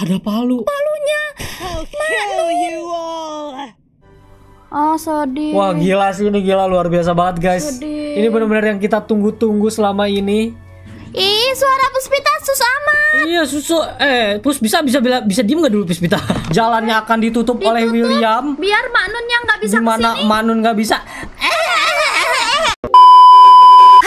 Ada palu. Palunya. How you all. oh, sedih. Wah gila sih ini gila luar biasa banget guys. Sedih. Ini benar-benar yang kita tunggu-tunggu selama ini. Ih, suara Puspita sus amat. Iya, susu. Eh, Pus bisa bisa bisa, bisa diem nggak dulu Puspita? Jalannya akan ditutup, ditutup oleh William. Biar Manun yang nggak bisa Dimana kesini. Manun nggak bisa. Eh, eh, eh, eh, eh.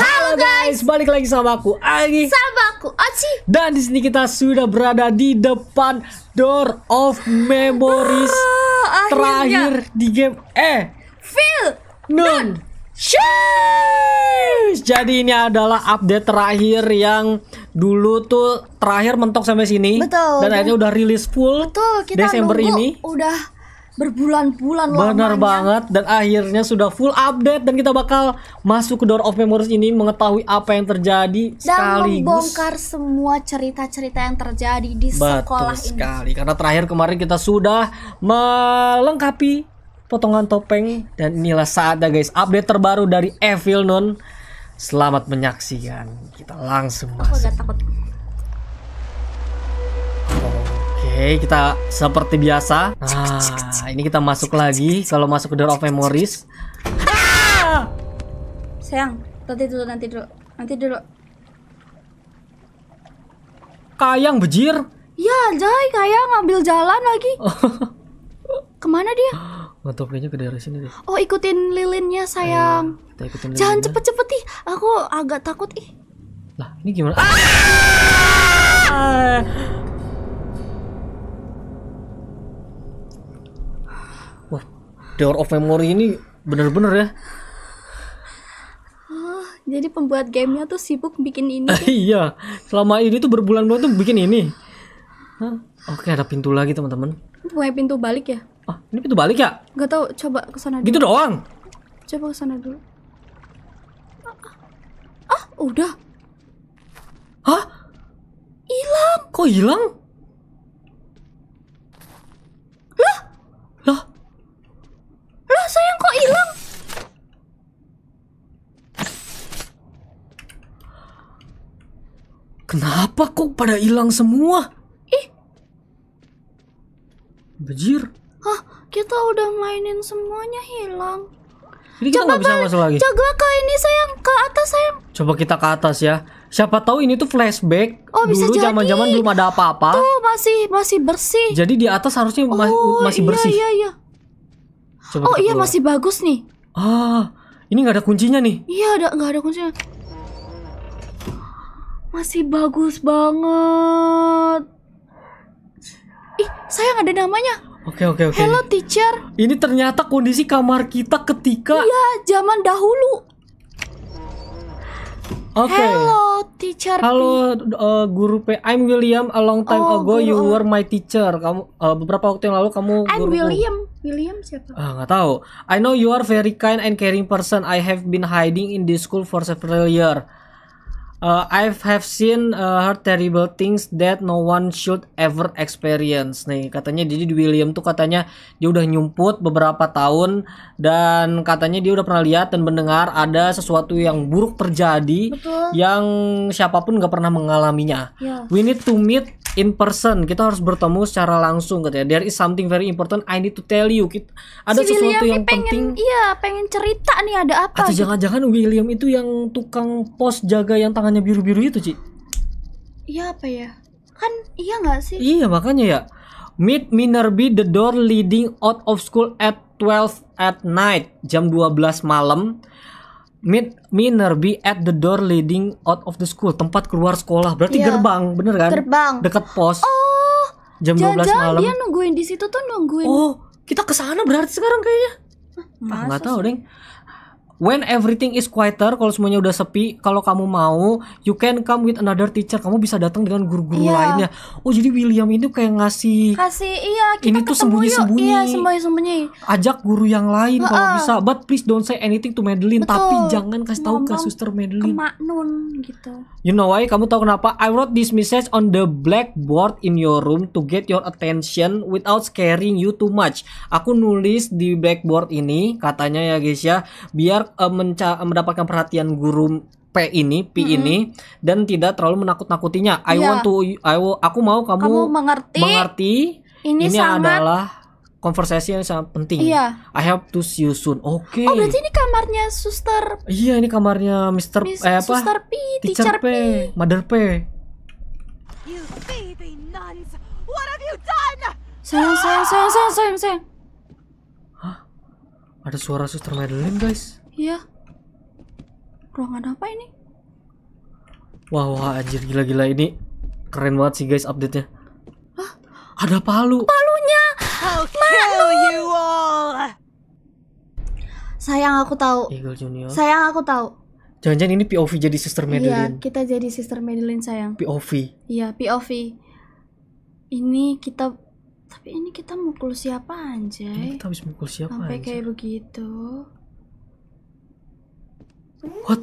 Halo guys, balik lagi sama aku Agi. Sabar aku Oci. Ah, dan di sini kita sudah berada di depan Door of Memories oh, terakhir di game eh Phil Nun Cheers. Jadi ini adalah update terakhir yang dulu tuh terakhir mentok sampai sini Betul, dan akhirnya udah rilis full Betul, kita Desember ini. Udah berbulan-bulan Benar banget dan akhirnya sudah full update dan kita bakal masuk ke Door of Memories ini mengetahui apa yang terjadi dan sekaligus membongkar semua cerita-cerita yang terjadi di Betul sekolah sekali. ini. sekali karena terakhir kemarin kita sudah melengkapi potongan topeng dan inilah saatnya guys update terbaru dari Evil Nun. Selamat menyaksikan. Kita langsung masuk. Aku takut. okay, kita seperti biasa. Nah, ini kita masuk lagi. Kalau masuk ke Door of Memories. Sayang, nanti dulu, nanti dulu. Nanti dulu. Kayang bejir. Ya, Jai, Kayang ngambil jalan lagi. Kemana dia? Nggak oh, kayaknya ke daerah sini deh. Oh, ikutin lilinnya, sayang. Ayo, iya, ikutin Jangan cepet-cepet, ih. Aku agak takut, ih. Lah, ini gimana? Ah! ah! Door of Memory ini bener-bener ya oh, jadi pembuat gamenya tuh sibuk bikin ini ya? iya selama ini tuh berbulan-bulan tuh bikin ini Hah? oke ada pintu lagi teman-teman bukan pintu balik ya ah ini pintu balik ya Gak tau coba kesana gitu dulu. gitu doang coba kesana dulu ah, ah, ah udah hah hilang kok hilang Kenapa kok pada hilang semua? Ih. banjir Hah, kita udah mainin semuanya hilang. Ini kita Coba bisa masuk lagi. coba ke ini sayang, ke atas sayang. Coba kita ke atas ya. Siapa tahu ini tuh flashback. Oh, bisa dulu zaman-zaman belum ada apa-apa. Tuh masih masih bersih. Jadi di atas harusnya oh, ma masih iya, bersih. Iya, iya. Coba oh iya keluar. masih bagus nih. Ah, ini nggak ada kuncinya nih. Iya, ada nggak ada kuncinya masih bagus banget. Ih, sayang ada namanya. Oke oke oke. Hello teacher. Ini ternyata kondisi kamar kita ketika Iya, zaman dahulu. Oke. Okay. Hello teacher. Halo uh, guru P. I'm William. A long time oh, ago you were my teacher. Kamu uh, beberapa waktu yang lalu kamu I'm guru William. William siapa? Ah, nggak tahu. I know you are very kind and caring person. I have been hiding in this school for several years uh, I've have seen uh, heard terrible things that no one should ever experience. Nih, katanya jadi William tuh katanya dia udah nyumput beberapa tahun dan katanya dia udah pernah lihat dan mendengar ada sesuatu yang buruk terjadi Betul. yang siapapun nggak pernah mengalaminya. Yeah. We need to meet in person kita harus bertemu secara langsung gitu ya. there is something very important I need to tell you kita, ada si sesuatu William yang pengen, penting iya pengen cerita nih ada apa atau gitu. jangan-jangan William itu yang tukang pos jaga yang tangannya biru-biru itu Ci iya apa ya kan iya nggak sih iya makanya ya meet Minerby the door leading out of school at 12 at night jam 12 malam Meet me be at the door leading out of the school. Tempat keluar sekolah. Berarti yeah. gerbang, bener kan? Gerbang. Dekat pos. Oh. Jam dua 12 malam. dia nungguin di situ tuh nungguin. Oh, kita ke sana berarti sekarang kayaknya. Ah, masa nggak tahu, Deng. When everything is quieter, kalau semuanya udah sepi, kalau kamu mau, you can come with another teacher. Kamu bisa datang dengan guru-guru iya. lainnya. Oh, jadi William itu kayak ngasih kasih iya, kita ini tuh sembunyi-sembunyi. Iya, sembunyi-sembunyi. Ajak guru yang lain kalau bisa. But please don't say anything to Madeline, Betul. tapi jangan kasih tahu ke suster Madeline. Maknun gitu. You know why? Kamu tahu kenapa? I wrote this message on the blackboard in your room to get your attention without scaring you too much. Aku nulis di blackboard ini katanya ya guys ya, biar uh, menca mendapatkan perhatian guru P ini, P mm -hmm. ini dan tidak terlalu menakut-nakutinya. I yeah. want to I will, aku mau kamu, kamu mengerti. mengerti ini, ini sangat... adalah konversasi yang sangat penting. Iya. I have to see you soon. Oke. Okay. Oh, berarti ini kamarnya suster. Iya, ini kamarnya Mr. eh, apa? Suster P, teacher, teacher P, P, Mother P. You baby nuns. What have you done? Sayang, sayang, sayang, sayang, sayang. Hah? Ada suara suster Madeline, guys. Iya. Ruangan apa ini? Wah, wah anjir gila-gila ini keren banget sih guys update-nya. Hah? Ada palu. Palunya. Palu! you all. Sayang aku tahu. Eagle Junior. Sayang aku tahu. Jangan-jangan ini POV jadi Sister iya, Madeline. Iya, kita jadi Sister Madeline sayang. POV. Iya, POV. Ini kita tapi ini kita mukul siapa anjay? Ini kita habis mukul siapa Sampai kayak begitu. What?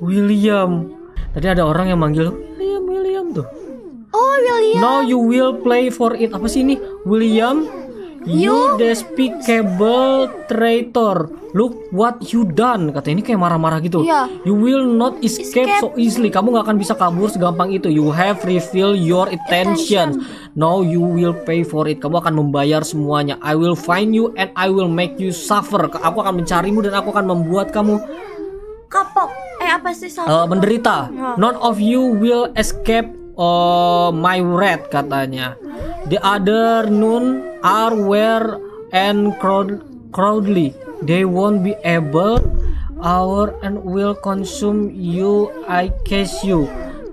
William. Tadi ada orang yang manggil William, William tuh. Oh, William. Now you will play for it. Apa sih ini? William, You despicable traitor. Look what you done. Kata ini kayak marah-marah gitu. Yeah. You will not escape, escape. so easily. Kamu gak akan bisa kabur segampang itu. You have revealed your intentions. attention. Now you will pay for it. Kamu akan membayar semuanya. I will find you and I will make you suffer. Aku akan mencarimu dan aku akan membuat kamu kapok. Eh apa sih? Uh, menderita. None of you will escape uh, my wrath katanya. The other nun are where and crowd crowdly. They won't be able our and will consume you I case you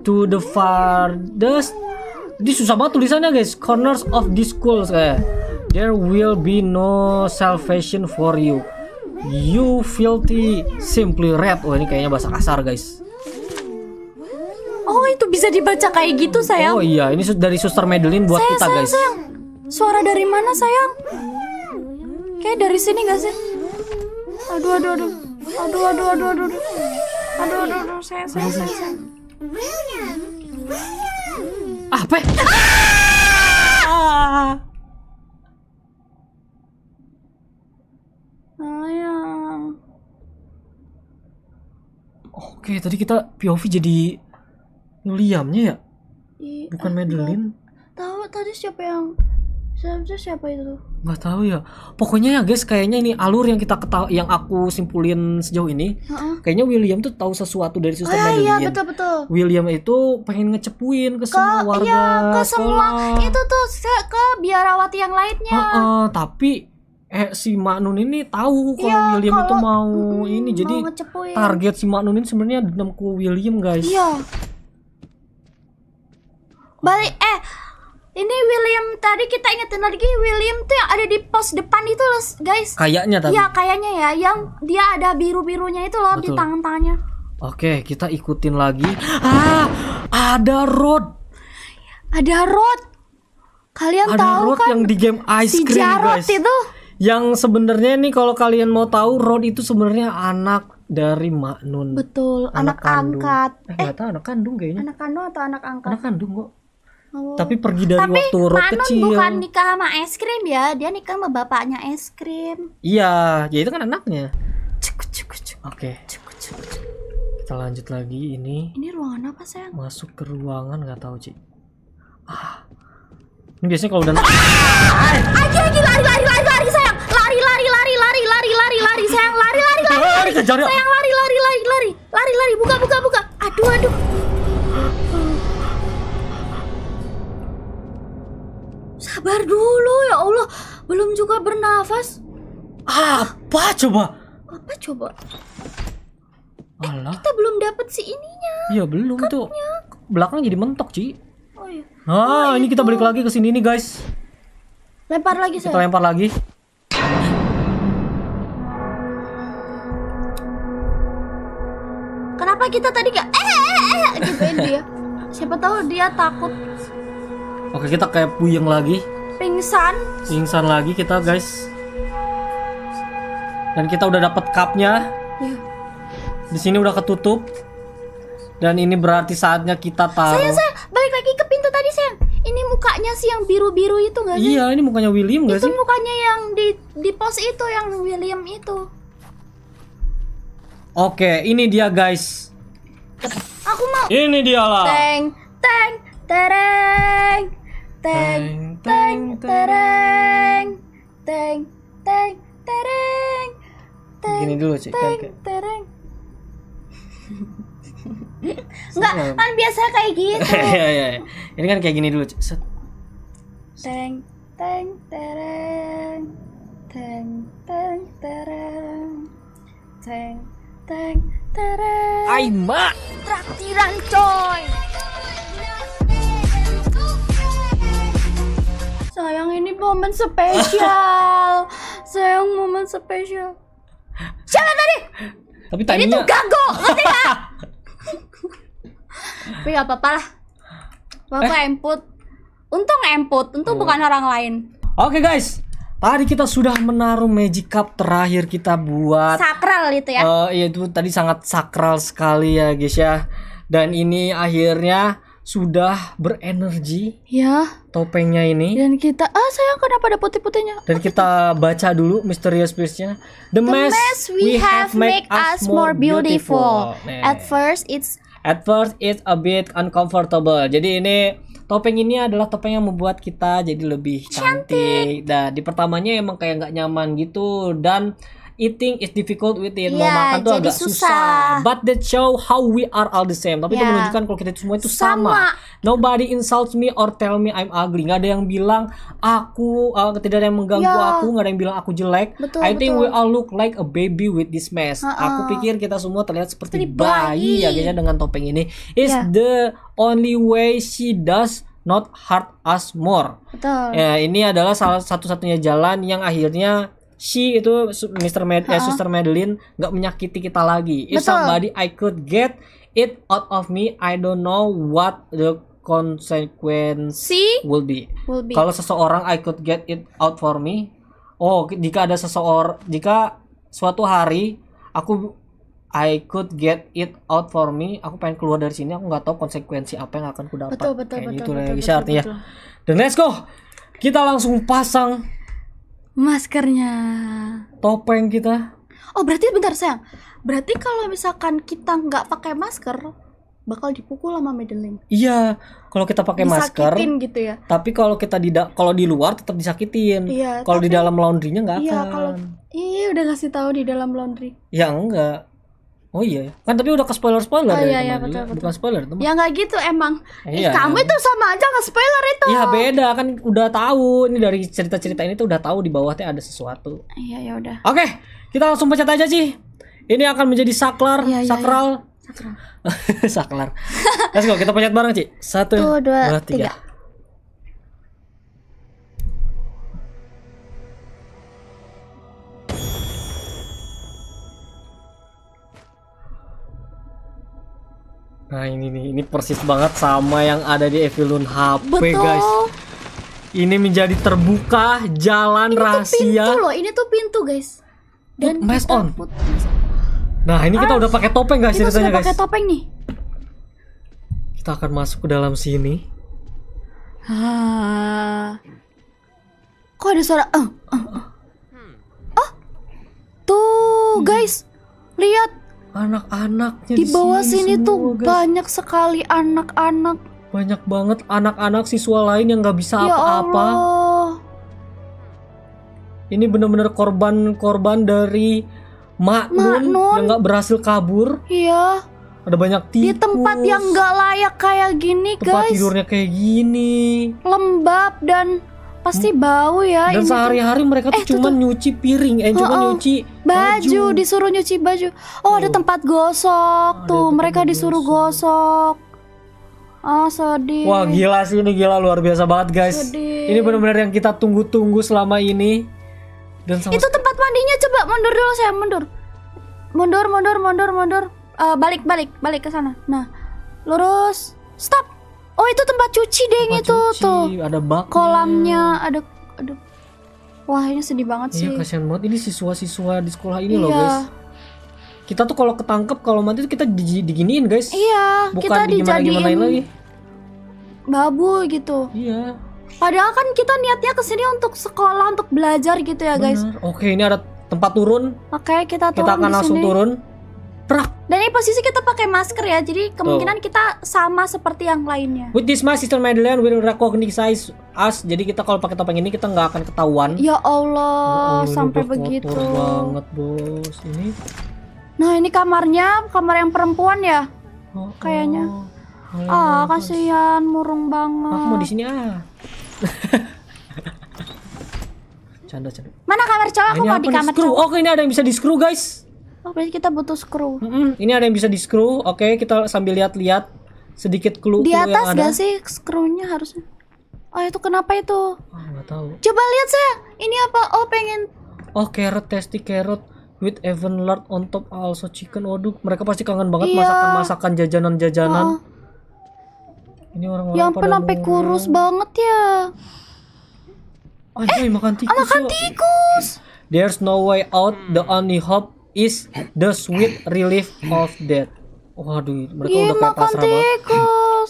to the farthest Di susah banget tulisannya guys Corners of this school eh. There will be no salvation for you You filthy simply red Oh ini kayaknya bahasa kasar guys Oh itu bisa dibaca kayak gitu sayang. Oh iya ini dari Suster Madeline buat sayang, kita sayang, guys. Sayang. Suara dari mana sayang? Kayak dari sini gak sih? Aduh aduh aduh. Aduh aduh aduh aduh. Aduh aduh aduh, aduh. sayang sayang sayang. sayang. Apa? Ah! Sayang. Oke, tadi kita POV jadi Williamnya ya I, iya, bukan eh, Madeline tahu tadi siapa yang siapa siapa itu Gak tahu ya pokoknya ya guys kayaknya ini alur yang kita ketahui yang aku simpulin sejauh ini uh-uh. kayaknya William tuh tahu sesuatu dari sistem oh, iya, iya, Madeline iya, betul, betul. William itu pengen ngecepuin ke, ke semua warga iya, ke semua itu tuh ke biarawati yang lainnya uh-uh, tapi eh si Maknun ini tahu kalau ya, William kalo, itu mau mm, ini mau jadi ngecepuin. target si Maknun ini sebenarnya dendam ke William guys. Iya balik eh ini William tadi kita ingetin lagi William tuh yang ada di pos depan itu loh guys kayaknya tadi ya kayaknya ya yang dia ada biru birunya itu loh Betul. di tangan tangannya oke kita ikutin lagi ah ada road ada road kalian ada tahu road kan yang di game ice si cream Jarot guys itu yang sebenarnya nih kalau kalian mau tahu Rod itu sebenarnya anak dari Mak Nun betul anak, anak angkat Eh, eh, gak tahu anak kandung kayaknya anak kandung atau anak angkat anak kandung kok tapi pergi dari Tapi waktu Manon kecil. Tapi bukan nikah sama es krim ya, dia nikah sama bapaknya es krim. Iya, ya itu kan anaknya. Oke. Okay. Kita lanjut lagi ini. Ini ruangan apa sayang? Masuk ke ruangan nggak tahu cik. Ah. Ini biasanya kalau udah. Ah! Aji, lagi lari, lari, lari, lari sayang, lari, lari, lari, lari, lari, lari, lari sayang, lari, lari, lari, lari, sayang, lari, lari, lari, lari, lari, lari, buka, buka, buka. Aduh, aduh. sabar dulu ya Allah. Belum juga bernafas. Apa coba? Apa coba? Allah. Eh, kita belum dapat si ininya. Iya, belum tuh. Belakang jadi mentok, Ci. Oh iya. Ah, oh, iya ini itu. kita balik lagi ke sini nih, guys. Lempar lagi, Kita saya. lempar lagi. Kenapa kita tadi gak eh eh eh gituin eh, eh, dia? Siapa tahu dia takut Oke, kita kayak puyeng lagi. Pingsan. Pingsan lagi kita, guys. Dan kita udah dapet cupnya. Ya. Di sini udah ketutup. Dan ini berarti saatnya kita taruh. Saya, saya balik lagi ke pintu tadi, sayang. Ini mukanya sih yang biru-biru itu nggak sih? Iya, ini mukanya William itu sih? Itu mukanya yang di di pos itu yang William itu. Oke, ini dia guys. Aku mau. Ini dia lah. Teng, teng, tereng teng teng tereng teng teng tereng teng teng, dulu cek teng tereng enggak kan biasa kayak gitu iya, iya, iya. ini kan kayak gini dulu cek set teng teng tereng teng teng tereng teng teng tereng Aima traktiran coy sayang ini momen spesial sayang momen spesial siapa tadi tapi tadi itu tuh gago ngerti tapi gak apa-apa lah bapak eh. emput untung emput untung oh. bukan orang lain oke okay, guys Tadi kita sudah menaruh magic cup terakhir kita buat sakral itu ya. Uh, iya itu tadi sangat sakral sekali ya guys ya. Dan ini akhirnya sudah berenergi ya topengnya ini dan kita ah sayang kenapa ada putih-putihnya dan kita baca dulu misterius piece-nya the, the mess, mess we, we have make us more beautiful, beautiful. Nah. at first it's at first it's a bit uncomfortable jadi ini topeng ini adalah topeng yang membuat kita jadi lebih cantik, cantik. dan nah, di pertamanya emang kayak nggak nyaman gitu dan eating is difficult within yeah, mau makan tuh agak susah. susah but that show how we are all the same tapi yeah. itu iya. menunjukkan kalau kita semua itu sama. sama nobody insults me or tell me I'm ugly Gak ada yang bilang aku uh, tidak ada yang mengganggu yeah. aku nggak ada yang bilang aku jelek betul, I think we all look like a baby with this mask uh -uh. aku pikir kita semua terlihat seperti bayi, bayi ya kayaknya dengan topeng ini is yeah. the only way she does not hurt us more. Betul. Ya, ini adalah salah satu-satunya jalan yang akhirnya Si itu Mr. Med -huh. eh, Sister Madeline nggak menyakiti kita lagi. Betul. If somebody I could get it out of me, I don't know what the consequence will be. Will be. Kalau seseorang I could get it out for me. Oh, jika ada seseorang jika suatu hari aku I could get it out for me. Aku pengen keluar dari sini. Aku nggak tahu konsekuensi apa yang akan kudapat. Betul betul Kayak betul. Itu betul, betul, artinya. Betul. Dan let's go. Kita langsung pasang maskernya topeng kita oh berarti bentar sayang berarti kalau misalkan kita nggak pakai masker bakal dipukul sama Madeline. Iya, kalau kita pakai masker. gitu ya. Tapi kalau kita tidak kalau di luar tetap disakitin. Iya. Kalau di dalam laundrynya nggak iya, akan. Iya, kalau iya udah kasih tahu di dalam laundry. Ya enggak. Oh iya, kan tapi udah ke spoiler spoiler oh, ya iya, iya, betul, betul. bukan spoiler teman. Ya nggak gitu emang. Iya, kamu itu sama aja nggak spoiler itu. Iya beda kan udah tahu ini dari cerita cerita ini tuh udah tahu di bawahnya ada sesuatu. Iya ya udah. Oke, kita langsung pencet aja sih. Ini akan menjadi saklar, iya, iya, sakral. Iya. Sakral. saklar. Let's go, kita pencet bareng, sih. Satu, dua, dua tiga. tiga. Nah ini nih, ini persis banget sama yang ada di Evilun HP Betul. guys. Ini menjadi terbuka jalan ini rahasia. Tuh pintu loh, ini tuh pintu guys. Dan mask on. Put, Nah ini kita ah, udah pakai topeng guys kita ceritanya guys. Kita pakai topeng nih. Kita akan masuk ke dalam sini. Ah. Kok ada suara? uh, uh, Uh. oh. tuh hmm. guys, lihat anak-anaknya di bawah sini, sini tuh guys. banyak sekali anak-anak banyak banget anak-anak siswa lain yang nggak bisa ya apa-apa ya ini bener-bener korban-korban dari Mak Nun, yang nggak berhasil kabur iya ada banyak tikus di tempat yang nggak layak kayak gini tempat guys tempat tidurnya kayak gini lembab dan pasti bau ya dan sehari-hari mereka tuh eh, cuman nyuci piring eh oh, oh. nyuci baju. disuruh nyuci baju oh, oh. ada tempat gosok oh, tuh mereka gosok. disuruh gosok oh, sedih. Wah gila sih ini gila luar biasa banget guys. Sedih. Ini benar-benar yang kita tunggu-tunggu selama ini. Dan sama itu tempat mandinya coba mundur dulu saya mundur, mundur mundur mundur mundur. Uh, balik balik balik ke sana. Nah lurus stop Oh itu tempat cuci deh tempat itu cuci, tuh. Ada bak. Kolamnya ada ada. Wah ini sedih banget iya, sih. Iya kasihan banget. Ini siswa-siswa di sekolah ini iya. loh guys. Kita tuh kalau ketangkep kalau mati tuh kita diginiin guys. Iya. Bukan kita dijadiin. gimana lagi. Babu gitu. Iya. Padahal kan kita niatnya kesini untuk sekolah untuk belajar gitu ya guys. Oke ini ada tempat turun. Oke kita turun. Kita akan langsung turun prak. Dan ini posisi kita pakai masker ya, jadi kemungkinan Tuh. kita sama seperti yang lainnya. With this mask, Sister Madeleine will recognize us. Jadi kita kalau pakai topeng ini kita nggak akan ketahuan. Ya Allah, oh, sampai begitu. banget bos ini. Nah ini kamarnya, kamar yang perempuan ya, oh, kayaknya. Oh, ah oh, kasihan, murung banget. Aku mau di sini ah. canda canda. Mana kamar cowok? Aku ini mau di kamar cowok. Oke ini ada yang bisa di screw guys. Oh berarti kita butuh screw. Mm -mm. Ini ada yang bisa di screw. Oke, okay, kita sambil lihat-lihat sedikit clue, di atas gak sih screwnya harusnya? Oh itu kenapa itu? Oh, ah, gak tahu. Coba lihat saya. Ini apa? Oh pengen. Oh carrot tasty carrot with even lard on top also chicken. Waduh, mereka pasti kangen banget iya. masakan-masakan jajanan-jajanan. Oh. oh. Ini orang-orang yang pada sampai kurus banget ya. Anjay, eh, makan tikus. Makan tikus. There's no way out. The only hope is the sweet relief of death. Waduh, mereka Gimana udah kayak pasrah banget.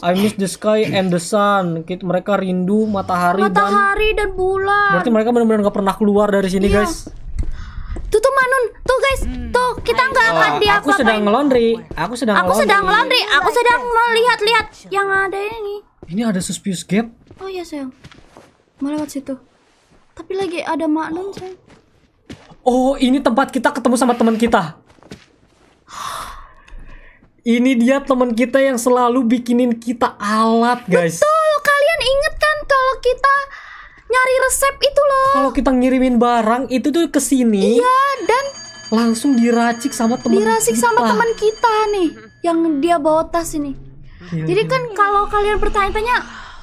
I miss the sky and the sun. Kita mereka rindu matahari, matahari dan, dan bulan. Berarti mereka benar-benar nggak pernah keluar dari sini, iya. guys. Tuh tuh Manun, tuh guys, hmm. tuh kita nggak oh, akan oh, dia Aku sedang ngelondri. Aku sedang Aku sedang ngelondri, Aku sedang melihat-lihat yang ada ini. Ini ada suspicious gap. Oh iya sayang. Mau lewat situ. Tapi lagi ada Manun sayang. Oh, ini tempat kita ketemu sama teman kita. Ini dia teman kita yang selalu bikinin kita alat, guys. Betul, kalian inget kan kalau kita nyari resep itu loh. Kalau kita ngirimin barang itu tuh ke sini. Iya, dan langsung diracik sama teman kita. Diracik sama teman kita nih yang dia bawa tas ini. Gila. Jadi kan kalau kalian bertanya-tanya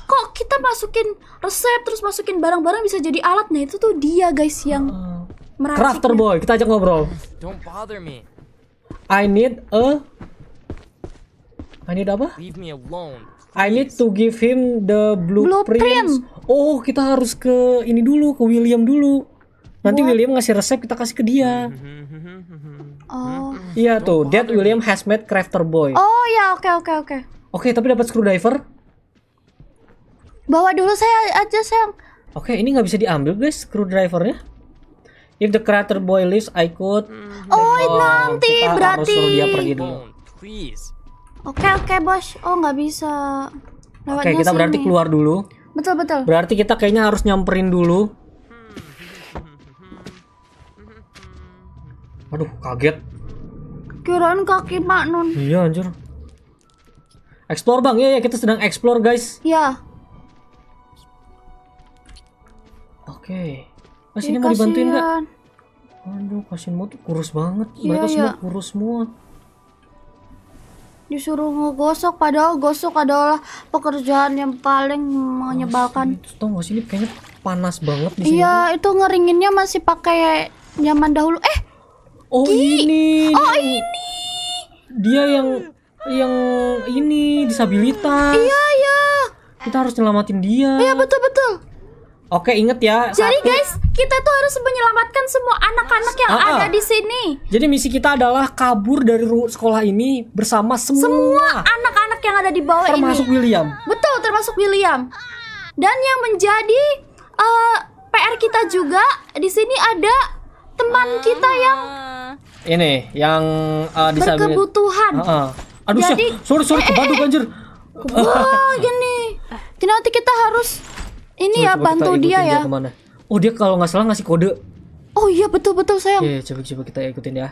kok kita masukin resep terus masukin barang-barang bisa jadi alat nah itu tuh dia guys yang ah. Meracik Crafter ya? boy, kita ajak ngobrol. Don't bother me. I need a I need apa? Leave me alone. I need to give him the blueprint. Blueprint. Oh, kita harus ke ini dulu, ke William dulu. Nanti What? William ngasih resep, kita kasih ke dia. Oh. Iya tuh, Dad William has met crafter boy. Oh ya, oke okay, oke okay, oke. Okay. Oke, okay, tapi dapat screwdriver? Bawa dulu saya aja, sayang. Oke, okay, ini nggak bisa diambil guys, screwdrivernya. If the crater boy leaves, I could. Mm-hmm. Oh, oh nanti kita berarti. Harus suruh dia pergi dulu. Oke, okay, oke, okay, bos. Oh, nggak bisa. Oke, okay, kita sini. berarti keluar dulu. Betul, betul. Berarti kita kayaknya harus nyamperin dulu. Aduh, kaget. Kirain kaki Pak Nun. Iya, anjir. Explore, Bang. Iya, ya, kita sedang explore, guys. Iya. Oke. Okay. Mas ini mau dibantuin nggak? Aduh, kasihan tuh kurus banget. Iya, Mereka iya. semua kurus semua. Disuruh ngegosok, padahal gosok adalah pekerjaan yang paling menyebalkan. Mas, tau gak sih ini kayaknya panas banget di sini. Iya, itu ngeringinnya masih pakai nyaman dahulu. Eh, Oh Ki. ini. Oh ini. Dia yang yang ini disabilitas. Iya, iya. Kita harus nyelamatin dia. Iya, betul betul. Oke, inget ya. Jadi satu... guys, kita tuh harus menyelamatkan semua anak-anak yang ah, ada ah. ada di sini. Jadi misi kita adalah kabur dari sekolah ini bersama semua semua anak-anak yang ada di bawah termasuk ini. Termasuk William. Betul, termasuk William. Dan yang menjadi uh, eh, PR kita juga di sini ada teman ah. kita yang ini yang uh, berkebutuhan. Ah, ah. Aduh, Jadi, siap. sorry sorry eh, eh banjir. eh, Wah, gini. Jadi nanti kita harus ini ya, coba, ya bantu dia ya. Dia kemana. Oh dia kalau nggak salah ngasih kode. Oh iya betul betul sayang. Oke, iya, coba coba kita ikutin ya.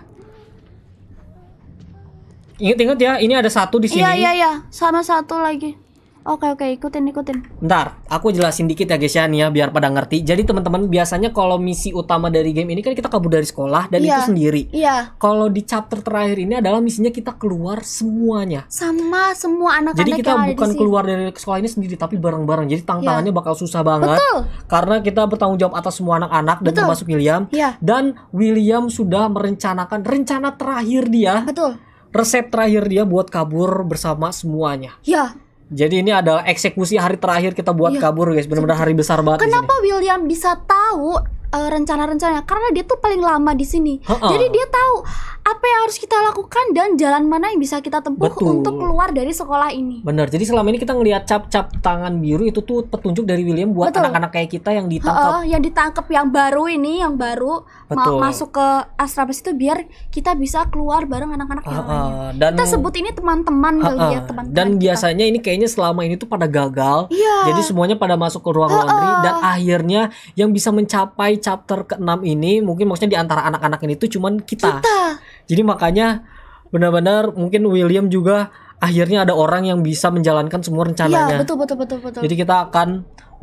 Ingat-ingat ya, ini ada satu di iya, sini. Iya iya iya, sama satu lagi. Oke oke ikutin ikutin. Bentar, aku jelasin dikit ya guys ya nih ya biar pada ngerti. Jadi teman-teman biasanya kalau misi utama dari game ini kan kita kabur dari sekolah dan iya. itu sendiri. Iya. Kalau di chapter terakhir ini adalah misinya kita keluar semuanya. Sama semua anak-anak Jadi kita yang bukan ada keluar dari sekolah ini sendiri tapi bareng-bareng. Jadi tantangannya iya. bakal susah banget. Betul. Karena kita bertanggung jawab atas semua anak-anak dan termasuk William. Iya. Dan William sudah merencanakan rencana terakhir dia. Betul. Resep terakhir dia buat kabur bersama semuanya. Iya. Jadi ini adalah eksekusi hari terakhir kita buat ya, kabur guys, benar-benar hari besar banget. Kenapa William bisa tahu eh, rencana-rencananya? Karena dia tuh paling lama di sini. Ha -ha. Jadi dia tahu apa yang harus kita lakukan dan jalan mana yang bisa kita tempuh Betul. untuk keluar dari sekolah ini. Benar. Jadi selama ini kita ngelihat cap-cap tangan biru itu tuh petunjuk dari William buat anak-anak kayak kita yang ditangkap. Uh, yang ditangkap yang baru ini, yang baru Betul. Ma masuk ke asrama itu biar kita bisa keluar bareng anak-anak uh, uh, Dan, kita sebut ini teman-teman uh, uh, ya, teman-teman. Dan kita. biasanya ini kayaknya selama ini tuh pada gagal. Yeah. Jadi semuanya pada masuk ke ruang uh, laundry dan akhirnya yang bisa mencapai chapter ke-6 ini mungkin maksudnya di antara anak-anak ini tuh cuman kita. Kita jadi makanya benar-benar mungkin William juga akhirnya ada orang yang bisa menjalankan semua iya, rencananya. Iya, betul betul betul betul. Jadi kita akan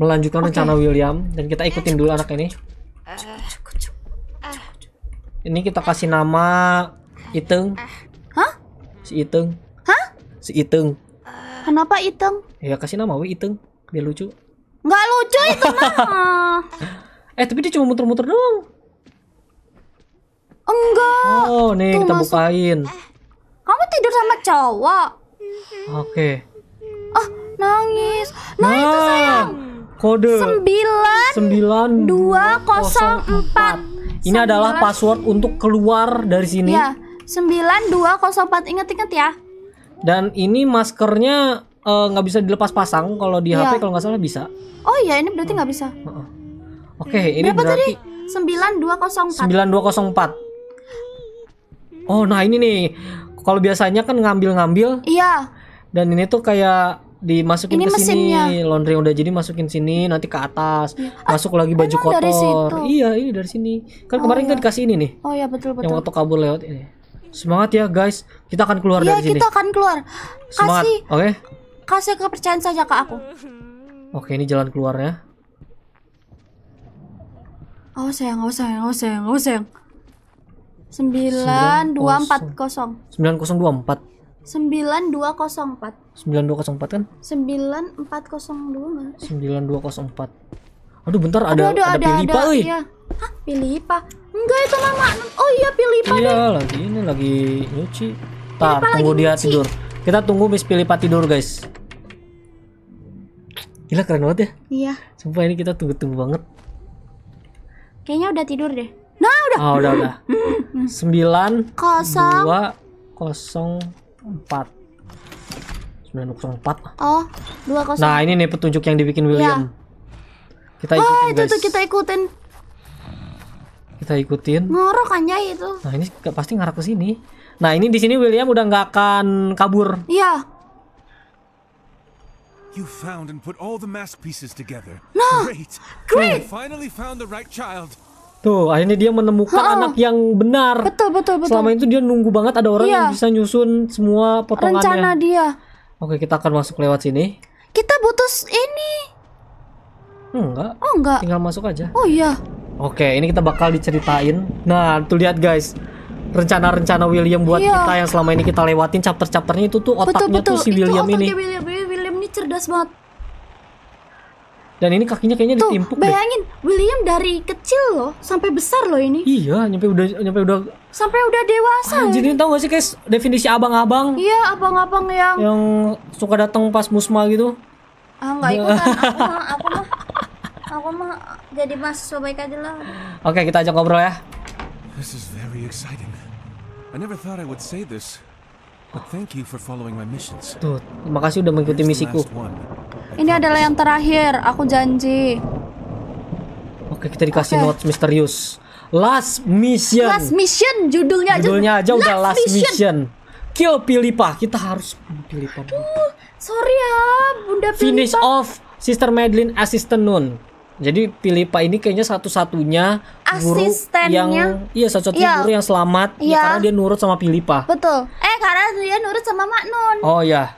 melanjutkan okay. rencana William dan kita ikutin dulu anak ini. Ini kita kasih nama Iteng. Hah? Si Iteng. Hah? Si Iteng. Kenapa Iteng? Ya kasih nama we Iteng biar lucu. Enggak lucu itu mah. eh tapi dia cuma muter-muter doang. Enggak. Oh, nih Tuh, kita masuk. bukain. Eh, kamu tidur sama cowok? Oke. Okay. Oh, nangis. Nah, nah itu sayang. Kode. Sembilan. Dua kosong empat. Ini 9, adalah password untuk keluar dari sini. Ya, sembilan dua kosong empat. Ingat-ingat ya. Dan ini maskernya eh, nggak uh, bisa dilepas pasang kalau di ya. HP kalau nggak salah bisa. Oh iya, ini berarti nggak bisa. Oke, okay, ini Berapa berarti sembilan dua kosong empat. Oh, nah ini nih. Kalau biasanya kan ngambil-ngambil. Iya. Dan ini tuh kayak dimasukin ini ke mesinnya. sini, laundry udah jadi masukin sini, nanti ke atas, iya. Ah, masuk ah, lagi baju kotor. Dari situ. Iya, ini dari sini. Kan oh, kemarin kan iya. kan dikasih ini nih. Oh iya betul betul. Yang waktu kabur lewat ini. Semangat ya guys, kita akan keluar iya, dari sini. Iya kita akan keluar. Semangat, kasih, oke? Okay? Kasih kepercayaan saja ke aku. Oke, ini jalan keluarnya. Oh sayang, oh sayang, oh sayang, oh sayang sembilan dua empat sembilan dua empat sembilan dua empat sembilan dua empat kan sembilan empat dua sembilan dua empat aduh bentar ada aduh, aduh, ada, ada pilipa ada, iya. hah pilipa enggak itu mama oh iya pilipa iya deh. lagi ini lagi nyuci tar tunggu tunggu dia nyuci. tidur kita tunggu miss pilipa tidur guys gila keren banget ya iya sumpah ini kita tunggu-tunggu banget kayaknya udah tidur deh udah. Oh, udah udah. Sembilan kosong dua kosong empat. Sembilan kosong empat. Oh, dua kosong. Nah ini nih petunjuk yang dibikin ya. William. Ya. Kita oh, ikutin oh, itu guys. tuh kita ikutin. Kita ikutin. Ngorok anjay itu. Nah ini pasti ngarah ke sini. Nah ini di sini William udah nggak akan kabur. Iya. You found and put all the mask pieces together. No. Great. Great. finally found the right child. Tuh, akhirnya dia menemukan ha, anak yang benar. Betul, betul, betul. Selama itu dia nunggu banget ada orang iya. yang bisa nyusun semua potongannya. Rencana dia. Oke, kita akan masuk lewat sini. Kita butuh ini. enggak. Oh, enggak. Tinggal masuk aja. Oh iya. Oke, ini kita bakal diceritain. Nah, tuh lihat guys. Rencana-rencana William buat iya. kita yang selama ini kita lewatin chapter-chapternya itu tuh otaknya betul, betul. tuh si William itu ini. William, William, William ini cerdas banget. Dan ini kakinya kayaknya Tuh, ditimpuk bayangin, deh. William dari kecil loh sampai besar loh ini. Iya, nyampe udah nyampe udah sampai udah dewasa. Ah, jadi tau gak sih guys definisi abang-abang? Iya, abang-abang yang yang suka datang pas musma gitu. Ah, enggak ikutan. aku mah aku mah aku mah jadi mas baik aja lah. Oke, kita ajak ngobrol ya. This is very exciting. I never thought I would say this, but thank you for following my missions. Tuh, makasih udah mengikuti misiku. Ini adalah yang terakhir, aku janji. Oke, kita dikasih okay. notes misterius. Last mission. Last mission judulnya aja. Judulnya aja last udah last mission. mission. Kill Pilipa, kita harus Pilipa. sorry ya, Bunda Pilipa. Finish off Sister Madeline Assistant Nun. Jadi Pilipa ini kayaknya satu-satunya guru yang iya satu-satunya yeah. guru yang selamat yeah. ya iya. karena dia nurut sama Pilipa. Betul. Eh karena dia nurut sama Mak Nun. Oh ya.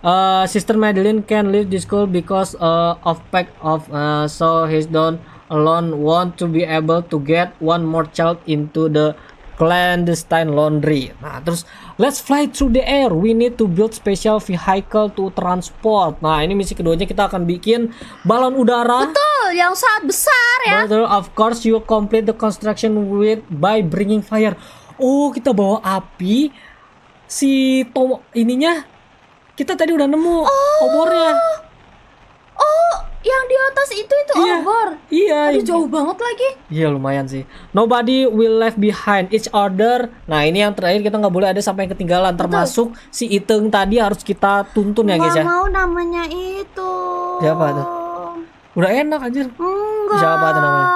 Uh, Sister Madeline can leave the school because uh, of pack of uh, so he's don't alone want to be able to get one more child into the clandestine laundry. Nah, terus let's fly through the air. We need to build special vehicle to transport. Nah, ini misi keduanya kita akan bikin balon udara. Betul, yang sangat besar ya. Betul, of course you complete the construction with by bringing fire. Oh, kita bawa api si Tom ininya kita tadi udah nemu oh. obornya. Oh, yang di atas itu itu iya. obor. Iya. Aduh, jauh banget lagi. Iya, lumayan sih. Nobody will left behind each other. Nah, ini yang terakhir kita nggak boleh ada sampai yang ketinggalan termasuk si Iteng tadi harus kita tuntun ya, guys ya. mau namanya itu. Siapa tuh? Udah enak anjir. Enggak. Siapa tuh namanya?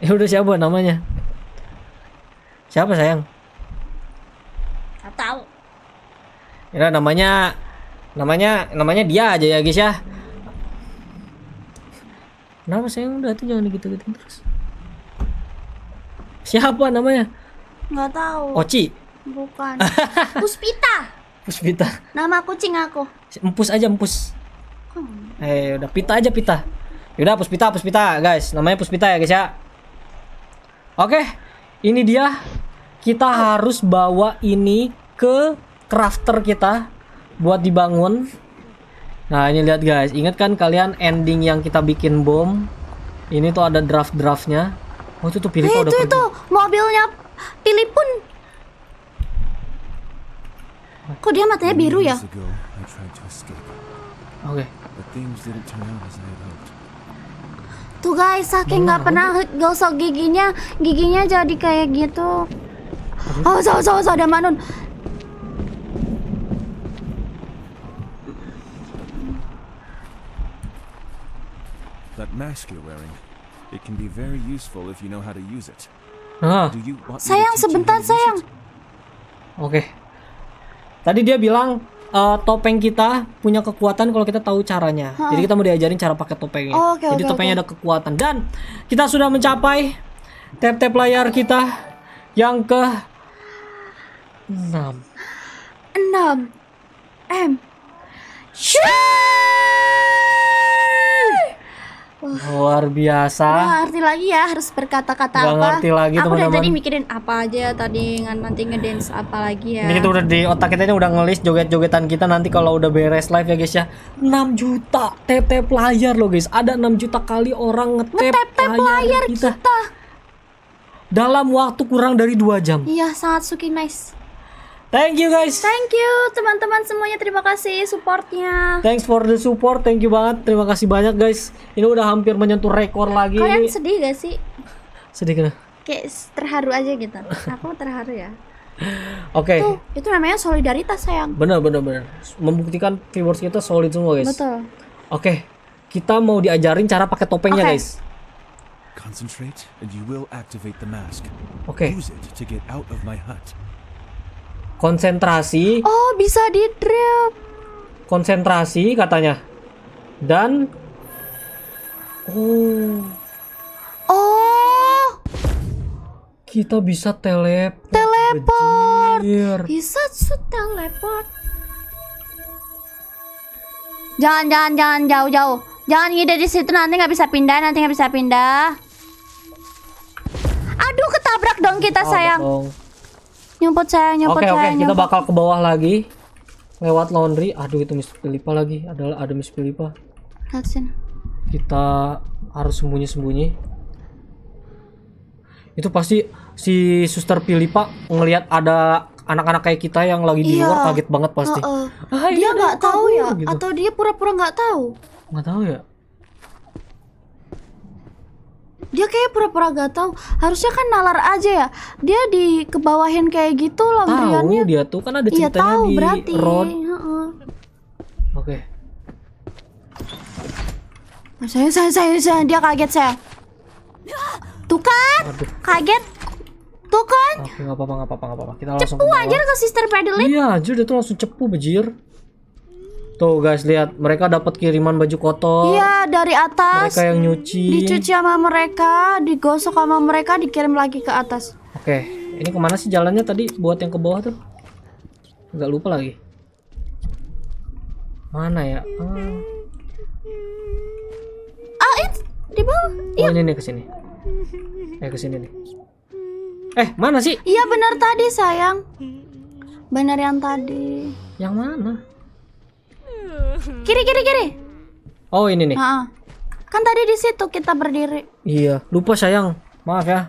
Ya udah siapa namanya? Siapa sayang? tahu. Ini namanya namanya namanya dia aja ya guys ya kenapa saya udah tuh jangan gitu gitu terus siapa namanya Gak tahu Oci bukan Puspita Puspita nama kucing aku empus aja empus hmm. eh udah pita aja pita Yaudah Puspita, Puspita guys, namanya Puspita ya guys ya. Oke, ini dia. Kita harus bawa ini ke crafter kita buat dibangun nah ini lihat guys ingat kan kalian ending yang kita bikin bom ini tuh ada draft-draftnya oh itu tuh pilih eh, udah itu, itu mobilnya pilih pun kok dia matanya biru ya oke okay. Tuh guys, saking nggak pernah gosok giginya, giginya jadi kayak gitu. Oh, so so so ada manun. That mask you're wearing, it can be very useful if you know how to use it. Ah. sayang sebentar sayang. Oke. Okay. Tadi dia bilang uh, topeng kita punya kekuatan kalau kita tahu caranya. Ha. Jadi kita mau diajarin cara pakai topengnya. Oh, okay, Jadi okay, topengnya okay. ada kekuatan dan kita sudah mencapai tap-tap layar kita yang ke 6. 6 M. Shoo! Luar biasa. Gak ngerti lagi ya harus berkata-kata apa. ngerti lagi Aku teman udah tadi mikirin apa aja tadi nanti ngedance apa lagi ya. Ini tuh udah di otak kita ini udah ngelis joget-jogetan kita nanti kalau udah beres live ya guys ya. 6 juta tap player layar loh guys. Ada 6 juta kali orang ngetap nge layar, layar kita. kita. Dalam waktu kurang dari 2 jam. Iya, sangat suki nice. Thank you guys. Thank you teman-teman semuanya terima kasih supportnya. Thanks for the support, thank you banget, terima kasih banyak guys. Ini udah hampir menyentuh rekor lagi. Kalian ini. sedih gak sih? Sedih kan? Kayak terharu aja gitu. Aku terharu ya. Oke. Okay. Itu, itu namanya solidaritas sayang. Bener bener bener. Membuktikan viewers kita solid semua guys. Betul. Oke, okay. kita mau diajarin cara pakai topengnya okay. guys. Concentrate and you will activate the mask. Okay. Use it to get out of my hut konsentrasi oh bisa di drop konsentrasi katanya dan oh oh kita bisa teleport teleport bisa bisa teleport jangan jangan jangan jauh jauh jangan ngide di situ nanti nggak bisa pindah nanti nggak bisa pindah aduh ketabrak dong kita oh, sayang dong nyopot saya, nyopot okay, saya. Oke, okay. oke, kita bakal ke bawah lagi. Lewat laundry. Aduh, itu Miss Filipa lagi. adalah ada Miss Filipa. Katsin. Kita harus sembunyi-sembunyi. Itu pasti si Suster Filipa ngelihat ada anak-anak kayak kita yang lagi di iya. luar kaget banget pasti. Uh, uh. Ah, iya, dia nggak tahu ya, gitu. atau dia pura-pura nggak -pura tahu? Nggak tahu ya dia kayak pura-pura gak tahu harusnya kan nalar aja ya dia di kebawahin kayak gitu loh tahu dia tuh kan ada iya, ceritanya iya, tahu, di berarti. road uh -uh. oke okay. saya, saya saya saya dia kaget saya tuh kan Aduh. kaget tuh kan oke okay, nggak apa-apa nggak apa-apa kita cepu langsung cepu anjir ke sister Padelin iya anjir dia tuh langsung cepu bejir Tuh guys lihat mereka dapat kiriman baju kotor. Iya dari atas. Mereka yang nyuci. Dicuci sama mereka, digosok sama mereka, dikirim lagi ke atas. Oke, ini kemana sih jalannya tadi buat yang ke bawah tuh? Gak lupa lagi. Mana ya? Ah, ah itu di bawah. Oh, iya. ini nih kesini. Eh kesini nih. Eh mana sih? Iya benar tadi sayang. Benar yang tadi. Yang mana? Kiri kiri kiri. Oh ini nih. Ha -ha. Kan tadi di situ kita berdiri. Iya, lupa sayang. Maaf ya.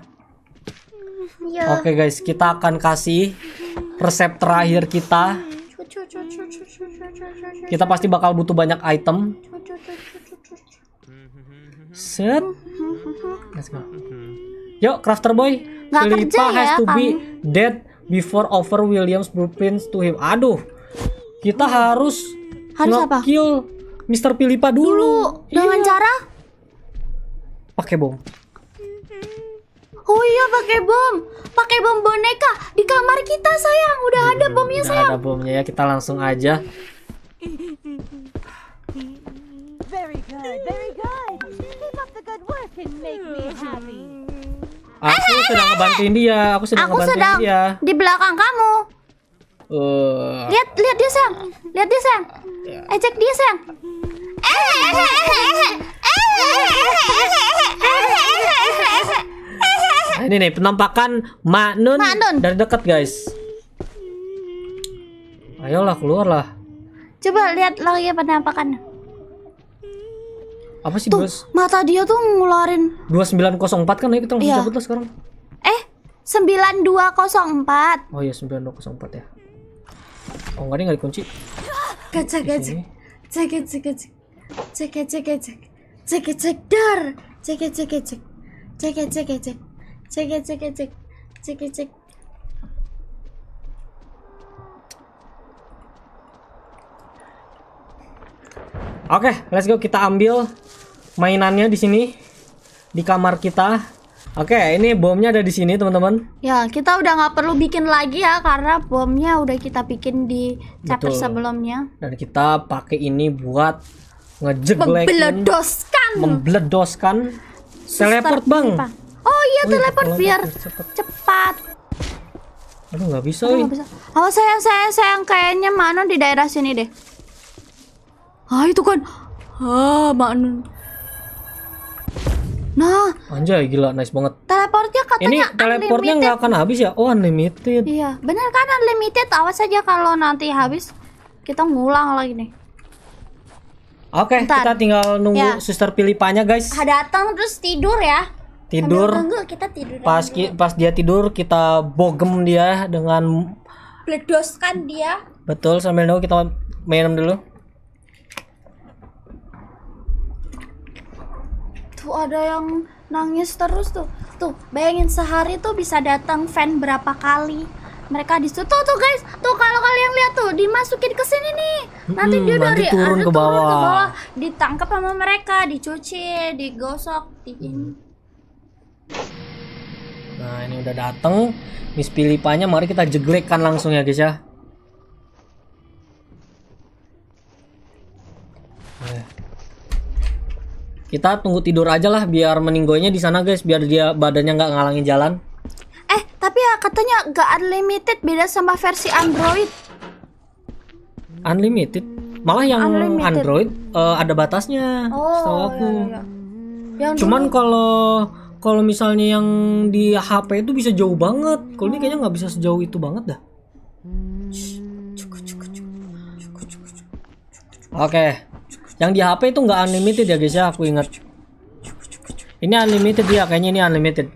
ya. Oke guys, kita akan kasih resep terakhir kita. Kita pasti bakal butuh banyak item. Set. Let's go. Yuk, crafter boy. Nggak ya, has to kan? be dead before over Williams blueprints to him. Aduh. Kita harus harus apa? Kill Mr. Pilipa dulu. dulu iya. dengan iya. cara pakai bom. Oh iya pakai bom, pakai bom boneka di kamar kita sayang. Udah hmm, ada bomnya sayang. Ada bomnya ya kita langsung aja. Very good, very good. Keep up the good work and make me happy. Aku sedang ngebantuin dia. Aku sedang aku sedang dia. Di belakang kamu. Uh. Lihat, lihat dia sang, lihat dia sang, ajak ya. dia sang. Nah, ini nih penampakan Maknun, Maknun. dari dekat guys. Ayolah keluarlah. Coba lihat lagi ya penampakan. Apa sih tuh, bos? Mata dia tuh ngeluarin 2904 kan ayo ya? kita langsung iya. cabut lah sekarang. Eh, 9204. Oh iya 9204 ya oh enggak nih nggak dikunci cek cek cek cek cek cek cek cek cek cek cek cek dar cek cek cek cek cek cek cek cek cek cek cek cek Oke, okay, let's go kita ambil mainannya di sini di kamar kita Oke, ini bomnya ada di sini teman-teman. Ya, kita udah nggak perlu bikin lagi ya karena bomnya udah kita bikin di chapter Betul. sebelumnya. Dan kita pakai ini buat ngejeglekin, membledoskan, membledoskan Sister teleport bang. Siapa? Oh iya oh, teleport iya, biar cepat. cepat. Aduh nggak bisa. Aduh, bisa. Oh sayang sayang sayang kayaknya mana di daerah sini deh. Ah itu kan. Ah Manun. Nah, anjay gila nice banget. Teleportnya katanya Ini teleportnya nggak akan habis ya? Oh, unlimited. Iya, benar kan unlimited. Awas aja kalau nanti habis kita ngulang lagi nih. Oke, okay, kita tinggal nunggu ya. suster Filipanya, guys. Datang terus tidur ya. Tidur. Tunggu, kita tidur. Pas ki, pas dia tidur kita bogem dia dengan bledoskan dia. Betul, sambil nunggu kita minum dulu. tuh ada yang nangis terus tuh tuh bayangin sehari tuh bisa datang fan berapa kali mereka di situ tuh, tuh guys tuh kalau kalian lihat tuh dimasukin ke sini nih nanti hmm, dia dari turun turun ke bawah ditangkap sama mereka dicuci digosok di hmm. nah ini udah dateng Miss Filipanya mari kita jeglekkan langsung ya guys ya kita tunggu tidur aja lah biar meninggoynya di sana guys biar dia badannya nggak ngalangin jalan eh tapi ya katanya nggak unlimited beda sama versi android unlimited malah yang unlimited. android uh, ada batasnya oh, setahu iya, aku ya, ya, Yang cuman kalau kalau misalnya yang di HP itu bisa jauh banget kalau ini kayaknya nggak bisa sejauh itu banget dah oke okay yang di HP itu nggak unlimited ya guys ya aku ingat ini unlimited ya kayaknya ini unlimited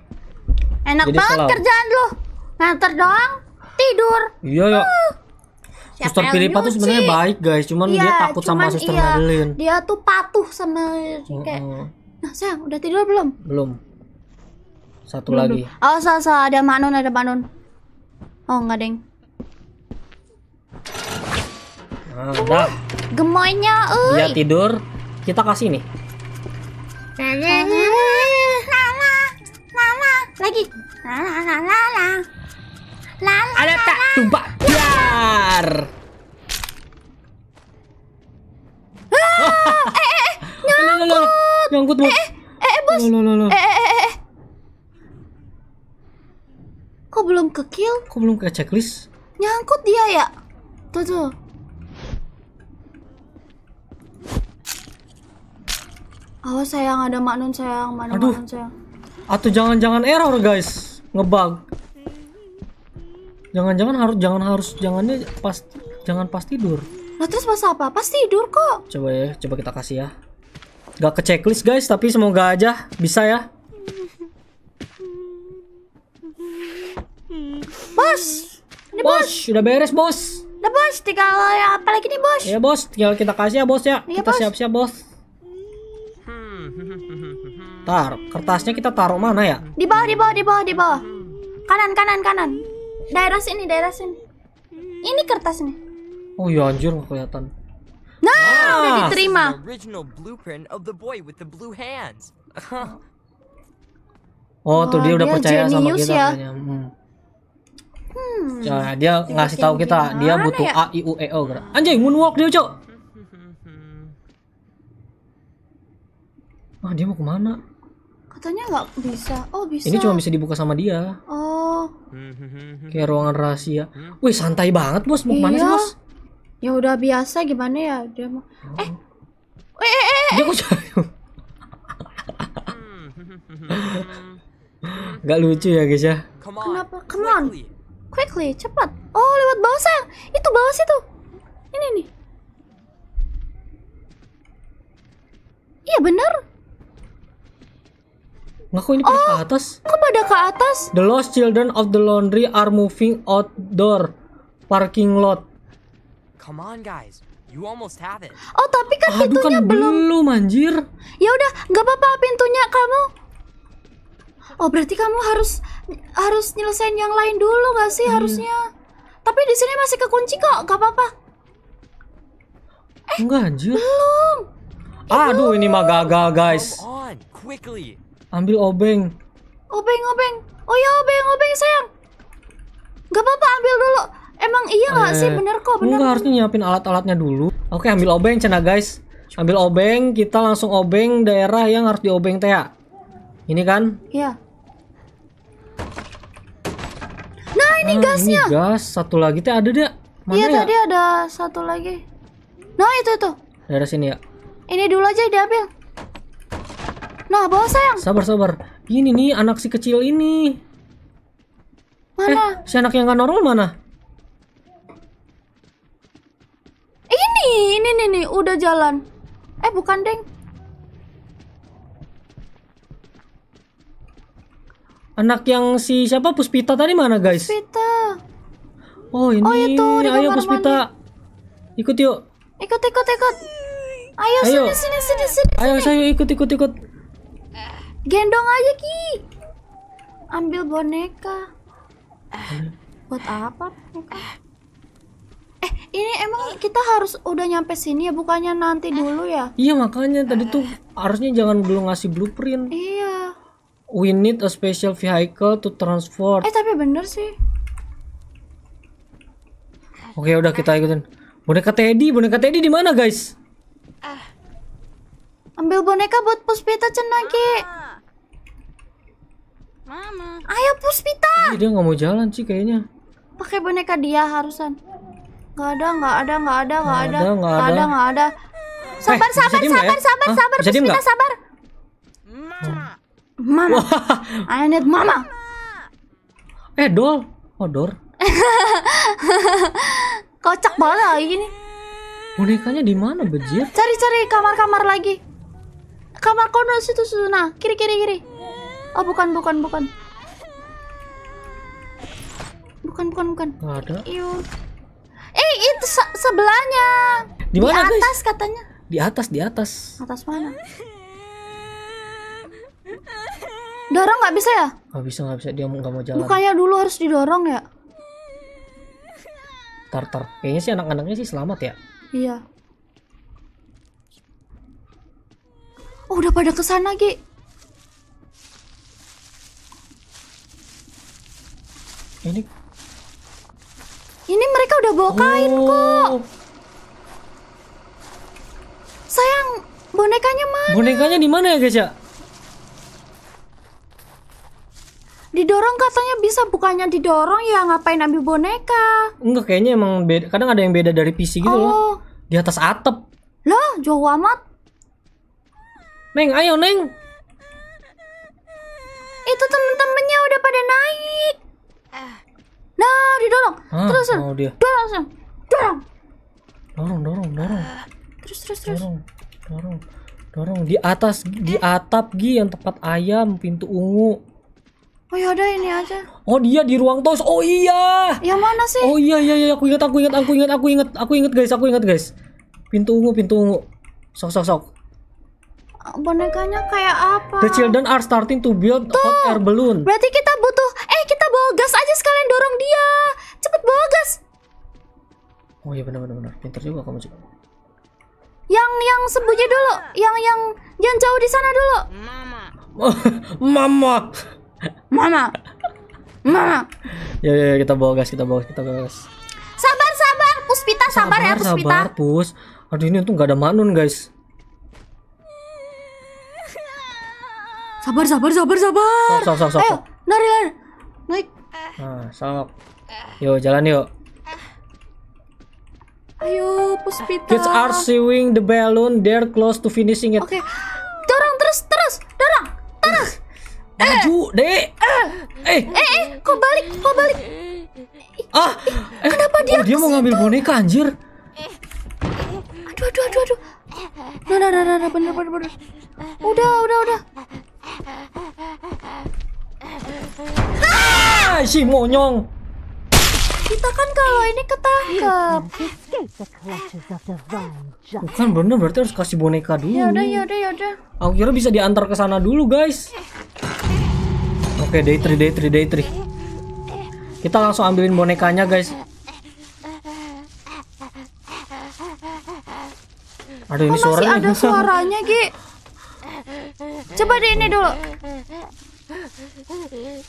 enak Jadi banget selalu. kerjaan lu nganter doang tidur iya ya uh. Suster Filipa tuh sebenarnya baik guys, cuman iya, dia takut cuman sama Suster iya, Madeline. Dia tuh patuh sama kayak. Nah, sayang, udah tidur belum? Belum. Satu belum, lagi. Belum. Oh, salah, salah. ada Manun ada Manun. Oh, enggak, Deng. Nah, Gemoynya, uy. Dia tidur. Kita kasih nih. Mama, mama, mama, lagi. Lala, lala, lala. Lala, Ada tak tumpah dar. eh, eh, eh. nyangkut. Nyangkut, bos. Eh, eh, eh, eh, bos. Eh, eh, eh. Kok belum ke kill? Kok belum ke checklist? Nyangkut dia ya? Tuh, tuh. Awas sayang ada maknun sayang mana Aduh. maknun sayang. Atau jangan-jangan error guys ngebug. Jangan-jangan harus jangan harus jangannya pas jangan pas tidur. Nah terus pas apa? Pas tidur kok. Coba ya, coba kita kasih ya. Gak ke checklist guys, tapi semoga aja bisa ya. Bos, ini bos, bos. udah beres bos. Udah bos, tinggal apa lagi nih bos? Ya bos, tinggal kita kasih ya bos ya. ya kita siap-siap bos. Tar, kertasnya kita taruh mana ya? Di bawah, di bawah, di bawah, di bawah. Kanan, kanan, kanan. Daerah sini, daerah sini. Ini kertas nih. Oh ya anjir gak kelihatan. Nah, ah, udah diterima. oh, tuh dia oh, udah dia percaya sama kita ya. Hmm. Hmm. Nah, dia ngasih tahu kita dia butuh ya? A I U E O Anjing moonwalk dia, Cok. Ah, dia mau kemana? Katanya nggak bisa. Oh bisa. Ini cuma bisa dibuka sama dia. Oh. Hmm, hmm, hmm, Kayak ruangan rahasia. Wih santai banget bos. Mau iya. sih bos? Ya udah biasa gimana ya dia mau. Oh. Eh. Eh, eh, eh, dia eh. kok Gak lucu ya guys ya Kenapa? Come on Quickly, cepat Oh lewat bawah sayang Itu bawah situ Ini nih Iya bener Ngaku ini pada oh, ke atas. Kok pada ke atas? The lost children of the laundry are moving outdoor parking lot. Come on guys, you almost have it. Oh, tapi kan Aduh, pintunya kan belum. belum anjir. Ya udah, nggak apa-apa pintunya kamu. Oh, berarti kamu harus harus nyelesain yang lain dulu nggak sih hmm. harusnya? Tapi di sini masih kekunci kok, nggak apa-apa. Eh, Enggak anjir. Belum. Aduh, ini mah gagal, guys. Ambil obeng. Obeng, obeng. Oh ya obeng, obeng sayang. Gak apa-apa, ambil dulu. Emang iya nggak eh, sih? Bener kok, bener. Enggak, harusnya nyiapin alat-alatnya dulu. Oke, ambil obeng, cena guys. Ambil obeng, kita langsung obeng daerah yang harus diobeng teh. Ini kan? Iya. Nah, ini ah, gasnya. Ini gas, satu lagi teh ada dia Mana iya, ya? tadi ada satu lagi. Nah, itu itu. Daerah sini ya. Ini dulu aja diambil. Nah, bawa sayang. Sabar, sabar. Ini nih anak si kecil ini. Mana? Eh, si anak yang gak normal mana? Ini, ini nih, nih, udah jalan. Eh, bukan, Deng. Anak yang si siapa Puspita tadi mana, guys? Puspita. Oh, ini. Oh, itu di Ayo Puspita. Mandi. Ikut yuk. Ikut, ikut, ikut. Ayo, ayo. sini, sini, sini, sini. Ayo, saya ikut, ikut, ikut gendong aja ki ambil boneka buat apa eh ini emang kita harus udah nyampe sini ya bukannya nanti eh, dulu ya iya makanya tadi tuh harusnya jangan belum ngasih blueprint iya we need a special vehicle to transport eh tapi bener sih oke udah kita ikutin boneka Teddy boneka Teddy di mana guys ambil boneka buat Puspita Cenaki. Ah. Mama. Ayo Puspita. Ih, dia nggak mau jalan sih kayaknya. Pakai boneka dia harusan. Gak ada, gak ada, gak ada, gak ada, gak ada, gak ada. Eh, ya? Sabar, sabar, sabar, sabar, sabar, sabar, sabar, sabar, Puspita sabar. Mama. Mama. I need mama. Eh, dol. Oh, Kocak banget lagi ini. Bonekanya di mana, Bejir? Cari-cari kamar-kamar lagi. Kamar kono situ Suna, kiri kiri kiri. Oh bukan bukan bukan. Bukan bukan bukan. Gak ada. Iyo. Eh itu se sebelahnya. Di mana Di atas guys? katanya. Di atas di atas. Atas mana? Dorong nggak bisa ya? Gak bisa nggak bisa dia nggak mau jalan. Bukannya dulu harus didorong ya? Tar tar. Kayaknya sih anak-anaknya sih selamat ya. Iya. Oh udah pada kesana Ki. Ini Ini mereka udah bawa kain oh. kok. Sayang, bonekanya mana? Bonekanya di mana ya, guys ya? Didorong katanya bisa, bukannya didorong ya ngapain ambil boneka? Enggak, kayaknya emang beda. Kadang ada yang beda dari PC gitu oh. loh. Di atas atap. loh jauh amat. Neng, ayo Neng. Itu temen-temennya udah pada naik. Nah, didorong. Hah? terus, oh, dia. dorong, dorong. Dorong, dorong, dorong. Terus, terus, terus. Dorong, dorong, dorong. Di atas, di eh. atap Gi yang tepat ayam, pintu ungu. Oh ya udah ini aja. Oh dia di ruang tos. Oh iya. Yang mana sih? Oh iya iya iya aku ingat aku ingat aku ingat aku ingat aku ingat guys aku ingat guys. Pintu ungu pintu ungu. Sok sok sok. Bonekanya kayak apa? The children are starting to build Tuh. hot air balloon. Berarti kita butuh eh bawa gas aja sekalian dorong dia. Cepet bawa gas. Oh iya benar benar benar. Pintar juga kamu juga. Yang yang sembunyi dulu, yang yang jangan jauh di sana dulu. Mama. Mama. Mama. Mama. Ya, ya ya kita bawa gas, kita bawa kita bawa gas. Sabar sabar, Puspita sabar, sabar ya Puspita. Sabar, Pus. Aduh ini tuh nggak ada Manun guys. Sabar sabar sabar sabar. Sabar sabar sabar. Ayo, lari lari naik nah sok. yuk jalan yuk ah. ayo puspita kids are sewing the balloon they're close to finishing it oke okay. dorong terus terus dorong terus eh, maju eh. dek eh. eh eh eh kok balik kok balik ah eh, kenapa dia oh, dia mau ngambil boneka anjir aduh aduh aduh aduh nah nah nah nah bener bener bener udah udah udah Hai si monyong. Kita kan kalau ini ketangkep. Bukan bener berarti harus kasih boneka dulu. Ya udah ya udah ya udah. Aku kira bisa diantar ke sana dulu guys. Oke okay, day 3 day 3 day 3. Kita langsung ambilin bonekanya guys. Ada ini suaranya. Masih ada suaranya Gi. Coba di ini dulu.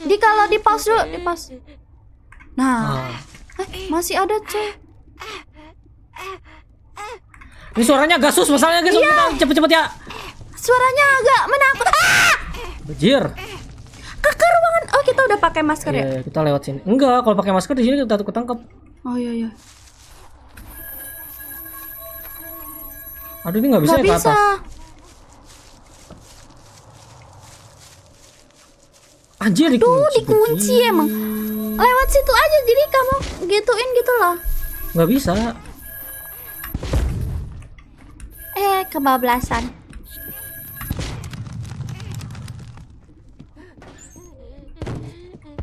Di kalau di pause dulu, di pause. Nah, ah. eh, masih ada cuy. Ini suaranya gasus masalahnya guys. Iya. Cepet-cepet ya. Suaranya agak menakut. Ah! Bajir. Ke ruangan. Oh, kita udah pakai masker ya? Iya, iya, kita lewat sini. Enggak, kalau pakai masker di sini kita ketangkep. Oh iya iya. Aduh ini nggak bisa gak ya bisa. ke atas. Anjir dikunci. Tuh dikunci emang. Lewat situ aja jadi kamu gituin gitu loh. Gak bisa. Eh, kebablasan.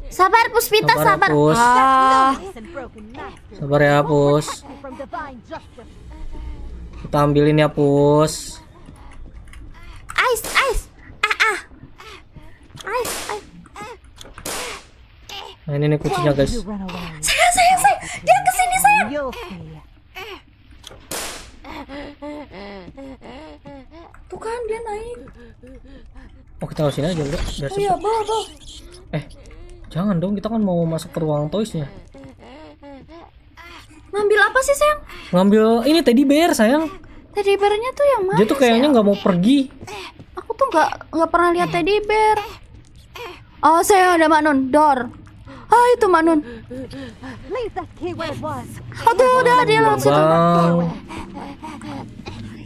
Sabar Puspita, sabar. Ya, sabar. Pus. Ah. Sabar ya Pus. Kita ambilin ya Pus. Ice, ice. Ah ah. Ice, ice. Nah ini nih kucingnya guys. Saya saya saya, dia kesini saya. Tuh kan dia naik. Oh kita harus sini aja udah. Biar oh iya bawa bawa. Eh jangan dong kita kan mau masuk ke ruang toysnya. Ngambil apa sih sayang? Ngambil ini teddy bear sayang. Teddy bearnya tuh yang mana? Dia tuh kayaknya nggak mau pergi. Aku tuh nggak nggak pernah lihat teddy bear. Oh saya ada maknon, door. Hai ah, teman Nun. Aduh, udah dia langsung.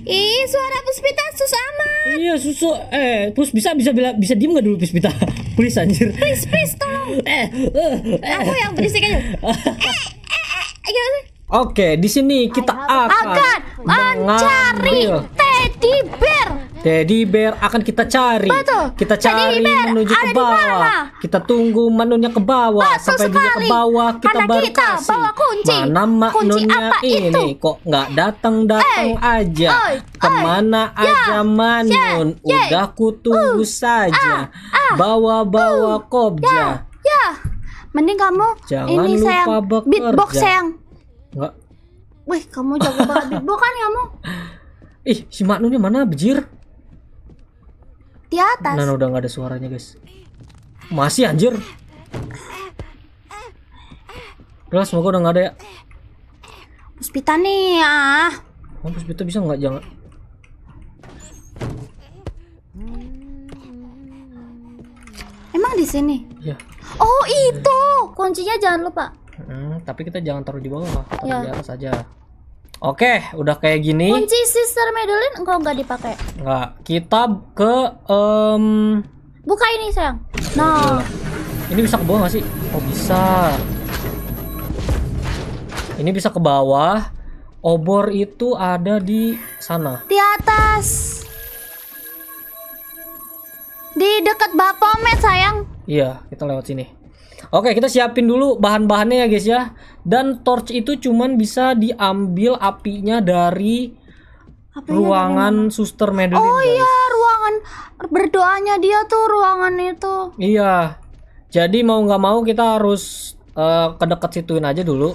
Ih, suara Puspita sus amat. Iya, susu. Eh, Pus bisa bisa bila, bisa diem gak dulu Puspita? please anjir. Please, please tolong. Eh, uh, eh. Aku yang berisik aja. eh, eh, eh, Oke, di sini kita akan, akan mencari Teddy Bear. Teddy Bear akan kita cari. Betul. Kita cari menuju ke bawah. Kita tunggu menunya ke bawah Betul sampai dia ke bawah kita Anak baru kita kasih. Bawa kunci. Mana menunya kunci ini itu? kok nggak datang-datang hey. Eh. aja? Oi. Kemana Oi. Ya. aja ya. Manun? Ya. ya. Udah tunggu uh. saja. Ah. Ah. Bawa-bawa uh. kobja. Ya. ya. Mending kamu Jangan ini lupa sayang beatbox sayang. Enggak. Wih, kamu jago banget beatbox kan kamu? Ih, si Manunnya mana bejir? di atas Nah udah nggak ada suaranya guys masih anjir Terus semoga udah nggak ada ya puspita nih ah oh, puspita bisa nggak jangan emang di sini ya oh itu kuncinya jangan lupa hmm, tapi kita jangan taruh di bawah taruh ya. di atas aja Oke, udah kayak gini. Kunci Sister Madeline enggak nggak dipakai. Enggak. Kita ke um... buka ini, sayang. Nah. Ini bisa ke bawah nggak sih? Oh, bisa. Ini bisa ke bawah. Obor itu ada di sana. Di atas. Di dekat Bapomet, sayang. Iya, kita lewat sini. Oke, kita siapin dulu bahan-bahannya ya guys ya. Dan torch itu cuman bisa diambil apinya dari apinya ruangan dari suster Medellin Oh guys. iya, ruangan berdoanya dia tuh ruangan itu. Iya. Jadi mau nggak mau kita harus uh, ke dekat situin aja dulu.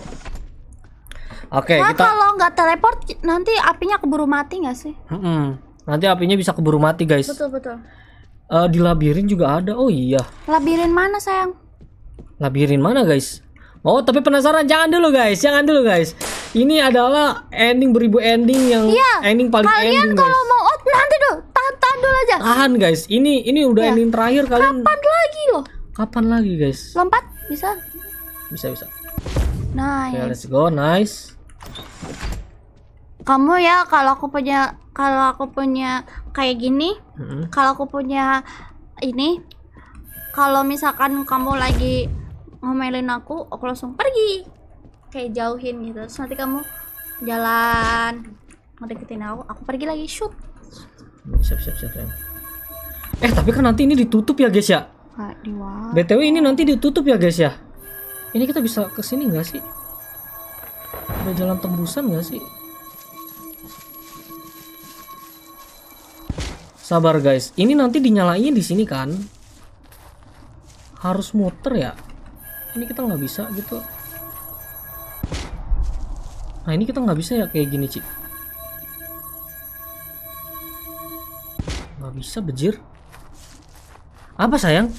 Oke, okay, nah, kita kalau nggak teleport nanti apinya keburu mati nggak sih? Mm -mm. Nanti apinya bisa keburu mati guys. Betul betul. Uh, di labirin juga ada. Oh iya. Labirin mana sayang? Labirin mana guys? Oh, tapi penasaran jangan dulu guys, jangan dulu guys. Ini adalah ending beribu ending yang ya, ending paling kalian ending. Kalian kalau mau out nanti dulu, tahan, tahan dulu aja. Tahan guys, ini ini udah ya. ending terakhir kalian. Kapan lagi loh? Kapan lagi guys? Lompat bisa? Bisa bisa. Nice. Okay, ya, let's go, nice. Kamu ya kalau aku punya kalau aku punya kayak gini, -hmm. kalau aku punya ini, kalau misalkan kamu lagi ngomelin aku aku langsung pergi kayak jauhin gitu terus nanti kamu jalan ngedeketin aku aku pergi lagi shoot siap siap siap sayang eh tapi kan nanti ini ditutup ya guys ya btw ini nanti ditutup ya guys ya ini kita bisa kesini nggak sih ada jalan tembusan nggak sih sabar guys ini nanti dinyalain di sini kan harus muter ya ini kita nggak bisa gitu nah ini kita nggak bisa ya kayak gini cik, nggak bisa bejir apa sayang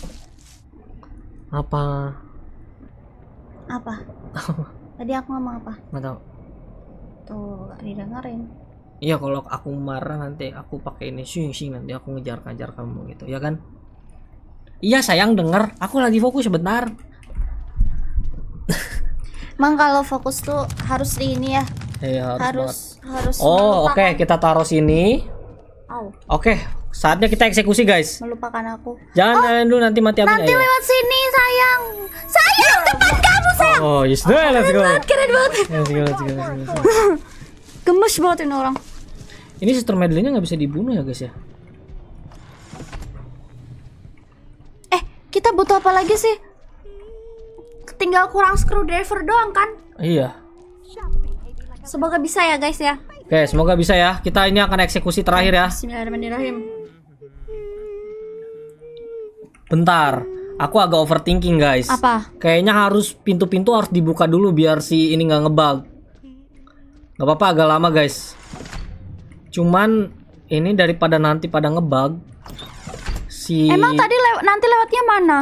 apa apa tadi aku ngomong apa nggak tahu tuh gak didengerin iya kalau aku marah nanti aku pakai ini sing sing nanti aku ngejar ngejar kamu gitu ya kan iya sayang denger aku lagi fokus sebentar Mang kalau fokus tuh harus di ini ya. Iya, harus harus, harus Oh, oke, okay. kita taruh sini. Oh. Oke, okay. saatnya kita eksekusi, guys. Melupakan aku. Jangan oh, dulu nanti mati apinya. Nanti ayo. lewat sini, sayang. Sayang, depan kamu, oh, sayang. Oh, yes, oh, let's go. Banget, keren banget. Let's go, let's go, let's go. Gemes banget ini orang. Ini Sister medley-nya nggak bisa dibunuh ya, guys ya? Eh, kita butuh apa lagi sih? tinggal kurang screwdriver doang kan? Iya. Semoga bisa ya guys ya. Oke, semoga bisa ya. Kita ini akan eksekusi terakhir ya. Bismillahirrahmanirrahim. Bentar. Aku agak overthinking guys. Apa? Kayaknya harus pintu-pintu harus dibuka dulu biar si ini nggak ngebug. Gak apa-apa agak lama guys. Cuman ini daripada nanti pada ngebug. Si Emang tadi lew nanti lewatnya mana?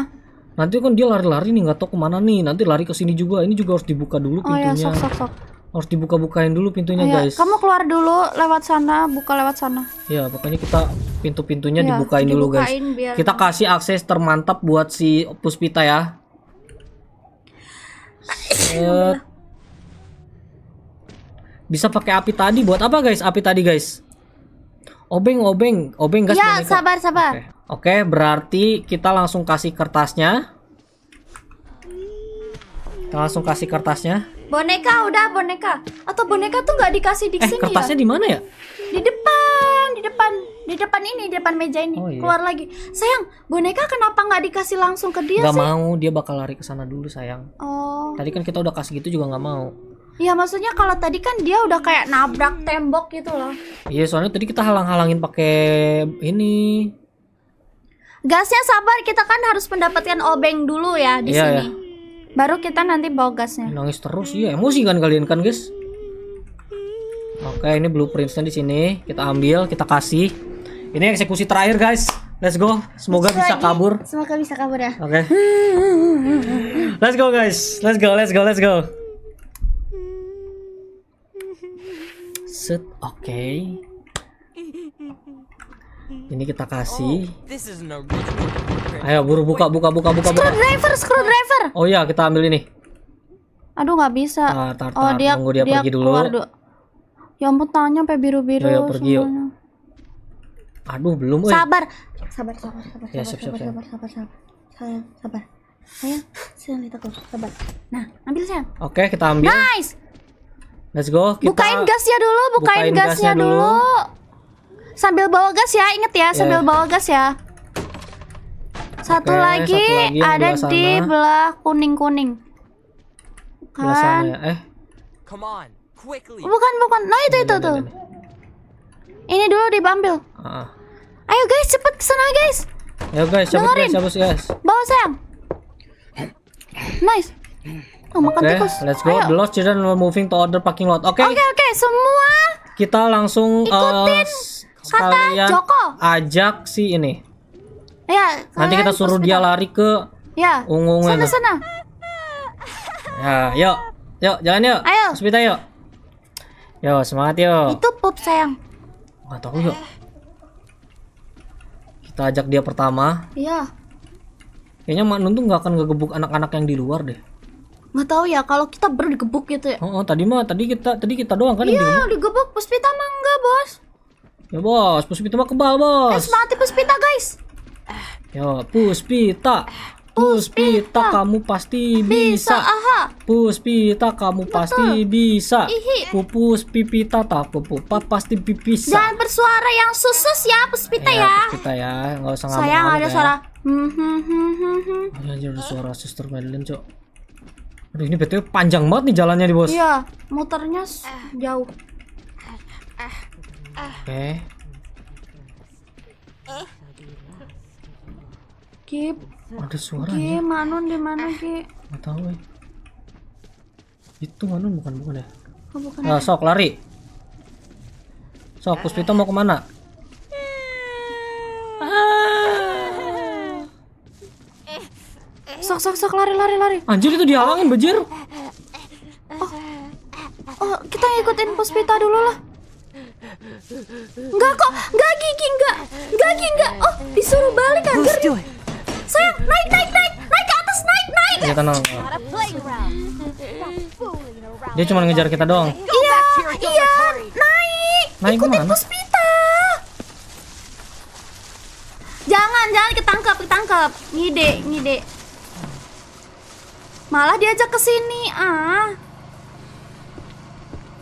nanti kan dia lari-lari nih nggak tahu kemana nih nanti lari ke sini juga ini juga harus dibuka dulu oh iya, pintunya. oh pintunya ya, sok, sok, sok. harus dibuka-bukain dulu pintunya oh, guys kamu keluar dulu lewat sana buka lewat sana ya pokoknya kita pintu-pintunya ya, dibukain, dibukain dulu guys biar... kita kasih akses termantap buat si Puspita ya iya, Set. bisa pakai api tadi buat apa guys api tadi guys obeng obeng obeng gas ya sabar sabar okay. Oke, berarti kita langsung kasih kertasnya. Kita langsung kasih kertasnya. Boneka udah boneka. Atau boneka tuh nggak dikasih di eh, sini. Ya? kertasnya ya? di mana ya? Di depan, di depan, di depan ini, di depan meja ini. Oh, iya. Keluar lagi. Sayang, boneka kenapa nggak dikasih langsung ke dia gak sih? mau, dia bakal lari ke sana dulu, sayang. Oh. Tadi kan kita udah kasih gitu juga nggak mau. Ya maksudnya kalau tadi kan dia udah kayak nabrak tembok gitu loh. Iya soalnya tadi kita halang-halangin pakai ini Gasnya sabar, kita kan harus mendapatkan obeng dulu ya di iya, sini. Iya. Baru kita nanti bawa gasnya. Nangis terus ya, emosi kan kalian kan, guys? Oke, ini blueprintsnya di sini. Kita ambil, kita kasih. Ini eksekusi terakhir, guys. Let's go. Semoga Terus bisa kabur. Semoga bisa kabur ya. Oke. Okay. let's go, guys. Let's go, let's go, let's go. Set, oke. Mm-hmm. Ini kita kasih. Oh, Ayo buru buka buka buka buka buka. Screwdriver, screwdriver. Oh ya, kita ambil ini. Aduh nggak bisa. Nah, tar, tar, oh dia tunggu dia, dia pergi dulu. ya ampun tanya sampai biru-biru. Ya, pergi yuk. Aduh belum. Sabar. Sabar, sabar, sabar, ya, sabar, siap, sabar, siap, sabar, sabar, sabar, sabar, sabar. Sayang, sabar sabar. Nah, ambil sayang. Oke, kita ambil. Nice. Let's go. Kita bukain gasnya dulu, bukain, bukain gasnya, gasnya dulu. dulu. Sambil bawa gas ya, inget ya, iya, sambil yeah. bawa gas ya. Satu, Oke, lagi, satu lagi ada di belah kuning-kuning. Kan? Eh. Bukan, bukan. Nah, itu itu tuh. Ini. dulu dibambil. Uh. Ah, ah. Ayo guys, cepet kesana guys. Ayo guys, cepet Dengerin. guys, guys. Bawa sayang. Nice. Oh, makan okay, let's go. Ayo. The lost children were moving to other parking lot. Oke. Okay. Oke, okay, oke, okay. semua kita langsung ikutin uh, Kata Joko. Ajak si ini. Ya. Nanti kita suruh dia lari ke ya. ungu ungu sana, Sana Ya, yuk, yuk jalan yuk. Ayo. Hospital yuk. Yo semangat yuk. Itu pop sayang. Gak tahu yuk. Kita ajak dia pertama. Iya. Kayaknya Mak Nun tuh nggak akan ngegebuk anak-anak yang di luar deh. Nggak tahu ya, kalau kita berdigebuk gitu ya. Oh, oh, tadi mah tadi kita tadi kita doang kan Iya, digebuk. digebuk Puspita mah enggak, Bos. Ya bos, puspita mah kebal bos. Guys, mati puspita guys. Yo, ya, puspita. Puspita, kamu pasti bisa. aha. Puspita kamu pasti bisa. Ihi. Pupus pipita tak pupupat pasti pipisa. Jangan bersuara yang susus ya puspita ya. ya. Puspita ya, nggak usah ngomong. Sayang ada ya. suara. Hmm, hmm, hmm, hmm. Oh, suara suster Madeline, Cok. Aduh, ini betulnya panjang banget nih jalannya nih, Bos. Iya, muternya jauh. Ah. Oke. Okay. Ada suara nih. Kip, ya? Manun di mana Gip? Gak tau eh. Itu Manun bukan bukan ya? Oh, bukan. Nah, sok lari. Sok, Puspito mau kemana? Ah. Sok, sok, sok, lari, lari, lari. Anjir itu dihalangin, bejir. Oh, oh kita ngikutin Puspita dulu lah. Enggak kok, enggak gigi enggak. Enggak gigi enggak. Oh, disuruh balik anjir. Sayang, naik naik naik, naik ke atas, naik naik. Ya tenang. Dia cuma ngejar kita doang. Iya, iya, naik. Naik ke mana? Puspita. Jangan, jangan ketangkep, ketangkep. Ngide, ngide. Malah diajak ke sini. Ah.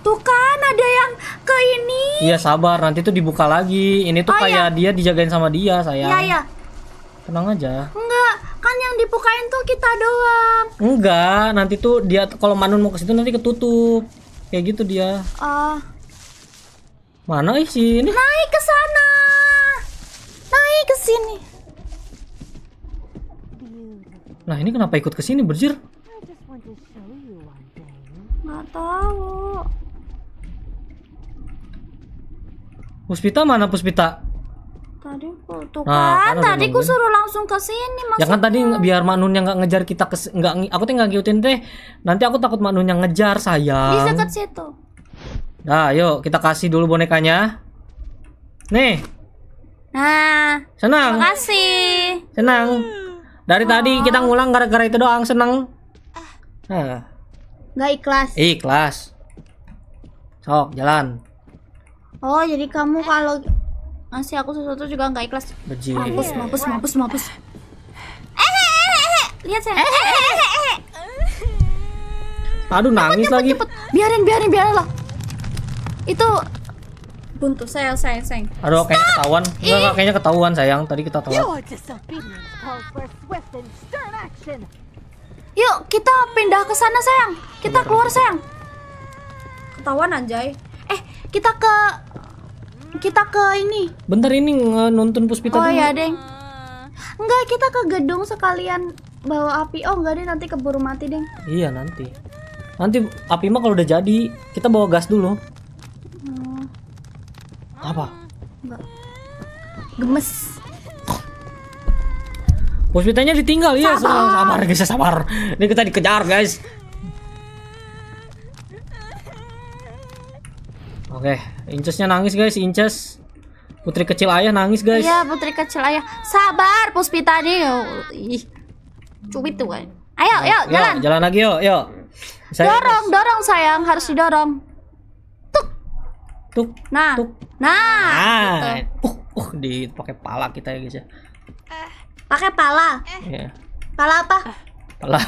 Tuh kan ada yang ke ini. Iya sabar, nanti tuh dibuka lagi. Ini tuh oh, iya. kayak iya. dia dijagain sama dia, saya Iya, iya. Tenang aja. Enggak, kan yang dibukain tuh kita doang. Enggak, nanti tuh dia kalau Manun mau ke situ nanti ketutup. Kayak gitu dia. Oh. Mana sih ini Naik ke sana. Naik ke sini. Nah, ini kenapa ikut ke sini, berjir? Nggak tahu. Puspita mana Puspita? Tadi tuh nah, kan, kan tadi ku suruh langsung ke sini maksudnya. Ya kan tadi biar yang nggak ngejar kita ke nggak aku tuh nggak ngikutin deh. Nanti aku takut yang ngejar sayang. Bisa ke situ. Nah, yuk kita kasih dulu bonekanya. Nih. Nah. Senang. Makasih. Senang. Dari oh. tadi kita ngulang gara-gara itu doang senang. Ah. Nah. Gak ikhlas. Ikhlas. Sok jalan. Oh, jadi kamu kalau ngasih aku sesuatu juga nggak ikhlas. Bajir. Mampus, iya. mampus, mampus, mampus. Lihat saya. Aduh, nangis cepet, lagi. Cepet. Biarin, biarin, biarin lah. Itu buntu saya, sayang, sayang. Aduh, kayaknya ketahuan. Enggak, enggak, kayaknya ketahuan, sayang. Tadi kita tahu. Yuk, kita pindah ke sana, sayang. Kita keluar, sayang. Ketahuan anjay. Eh, kita ke kita ke ini. Bentar ini eh, nonton Puspita Oh dulu. ya, Deng. Enggak, kita ke gedung sekalian bawa api. Oh, enggak deh nanti keburu mati, Deng. Iya, nanti. Nanti api mah kalau udah jadi, kita bawa gas dulu. Hmm. Apa? Enggak. Gemes. Puspitanya ditinggal, iya. Sabar, sabar guys, sabar. Ini kita dikejar, guys. Oke, Incesnya nangis guys, Inces. Putri kecil ayah nangis guys. Iya, putri kecil ayah. Sabar, Puspita nih. Ih. Cubit tuh kan. Ayo, ayo, nah, yuk, jalan. Jalan lagi yuk, yuk. Saya dorong, harus... dorong sayang, harus didorong. Tuk. Tuk. Nah. Tuk. Nah. nah. uh, Uh, uh, dipakai pala kita ya guys ya. Pakai pala. Eh. Pala apa? Pala.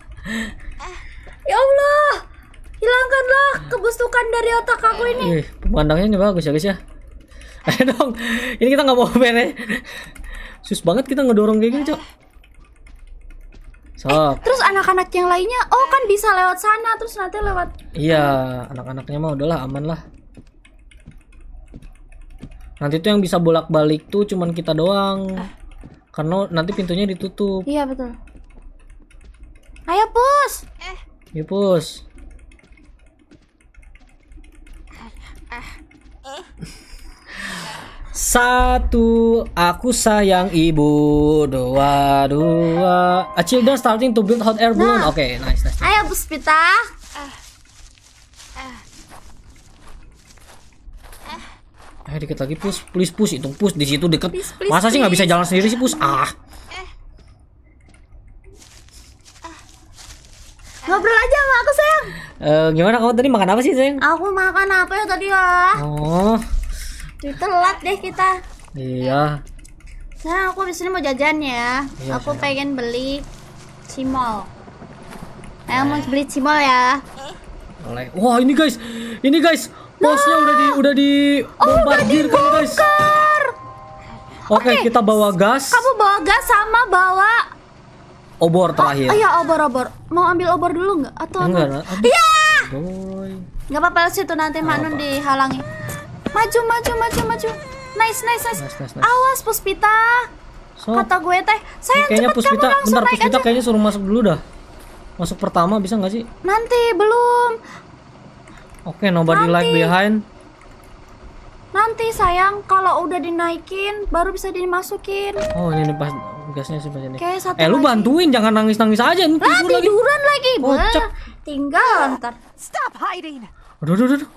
ya Allah. Hilangkanlah kebusukan dari otak aku ini. Ih, pemandangannya ini bagus ya guys ya. Ayo dong, ini kita nggak mau ya. Sus banget kita ngedorong kayak gini cok. So. Eh, terus anak-anak yang lainnya, oh kan bisa lewat sana, terus nanti lewat. Iya, anak-anaknya mah udahlah aman lah. Nanti tuh yang bisa bolak-balik tuh cuman kita doang. Eh. Karena nanti pintunya ditutup. Iya betul. Ayo pus. Eh. Ayo pus. Satu, aku sayang ibu. Dua, dua. A children starting to build hot air balloon. Nah. Oke, okay, nice, nice, nice. Ayo, eh Ayo dikit lagi push, please push, itu push di situ deket. Masa please. sih nggak bisa jalan sendiri sih push? Ah. Ngobrol aja sama aku sayang. Uh, gimana kamu tadi makan apa sih, Sayang? Aku makan apa ya tadi ya? Oh. Telat deh kita. Iya. nah aku habis ini mau jajan ya. Iya, aku sayang. pengen beli cimol. Ayo eh. mau beli cimol ya. Boleh. Wah, ini guys. Ini guys, bosnya nah. udah di udah di oh, bombardir oh, kan guys. Oke, okay, okay, kita bawa gas. Kamu bawa gas sama bawa obor terakhir. Oh, iya obor obor. Mau ambil obor dulu nggak? Atau enggak? Iya. Nggak apa-apa sih itu nanti Manun dihalangi. Maju maju maju maju. Nice nice nice. nice, nice, nice. Awas Puspita. So, Kata gue teh, saya kayaknya Puspita, bentar Puspita aja. kayaknya suruh masuk dulu dah. Masuk pertama bisa nggak sih? Nanti belum. Oke, okay, nobody Nanti. like behind. Nanti sayang, kalau udah dinaikin baru bisa dimasukin. Oh, ini pas gasnya sih ini. Oke, eh, lagi. lu bantuin, jangan nangis-nangis aja. Nanti lah, tiduran lagi. lagi. Bocok. Oh, Tinggal ntar. Stop hiding. Aduh, aduh, aduh.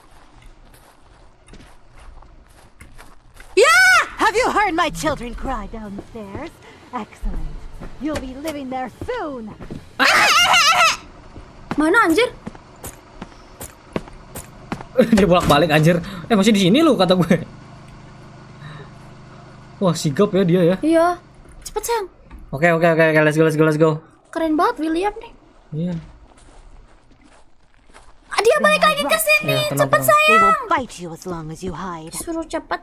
Yeah! Have you heard my children cry downstairs? Excellent. You'll be living there soon. Ah! Mana anjir? dia bolak-balik anjir. Eh masih di sini lu kata gue. Wah, sigap ya dia ya. Iya. Cepet, Sang. Oke, oke, oke, oke, let's go, let's go, let's go. Keren banget William nih. Iya. Ah, dia balik lagi ke sini. Ya, cepet sayang. Suruh cepet.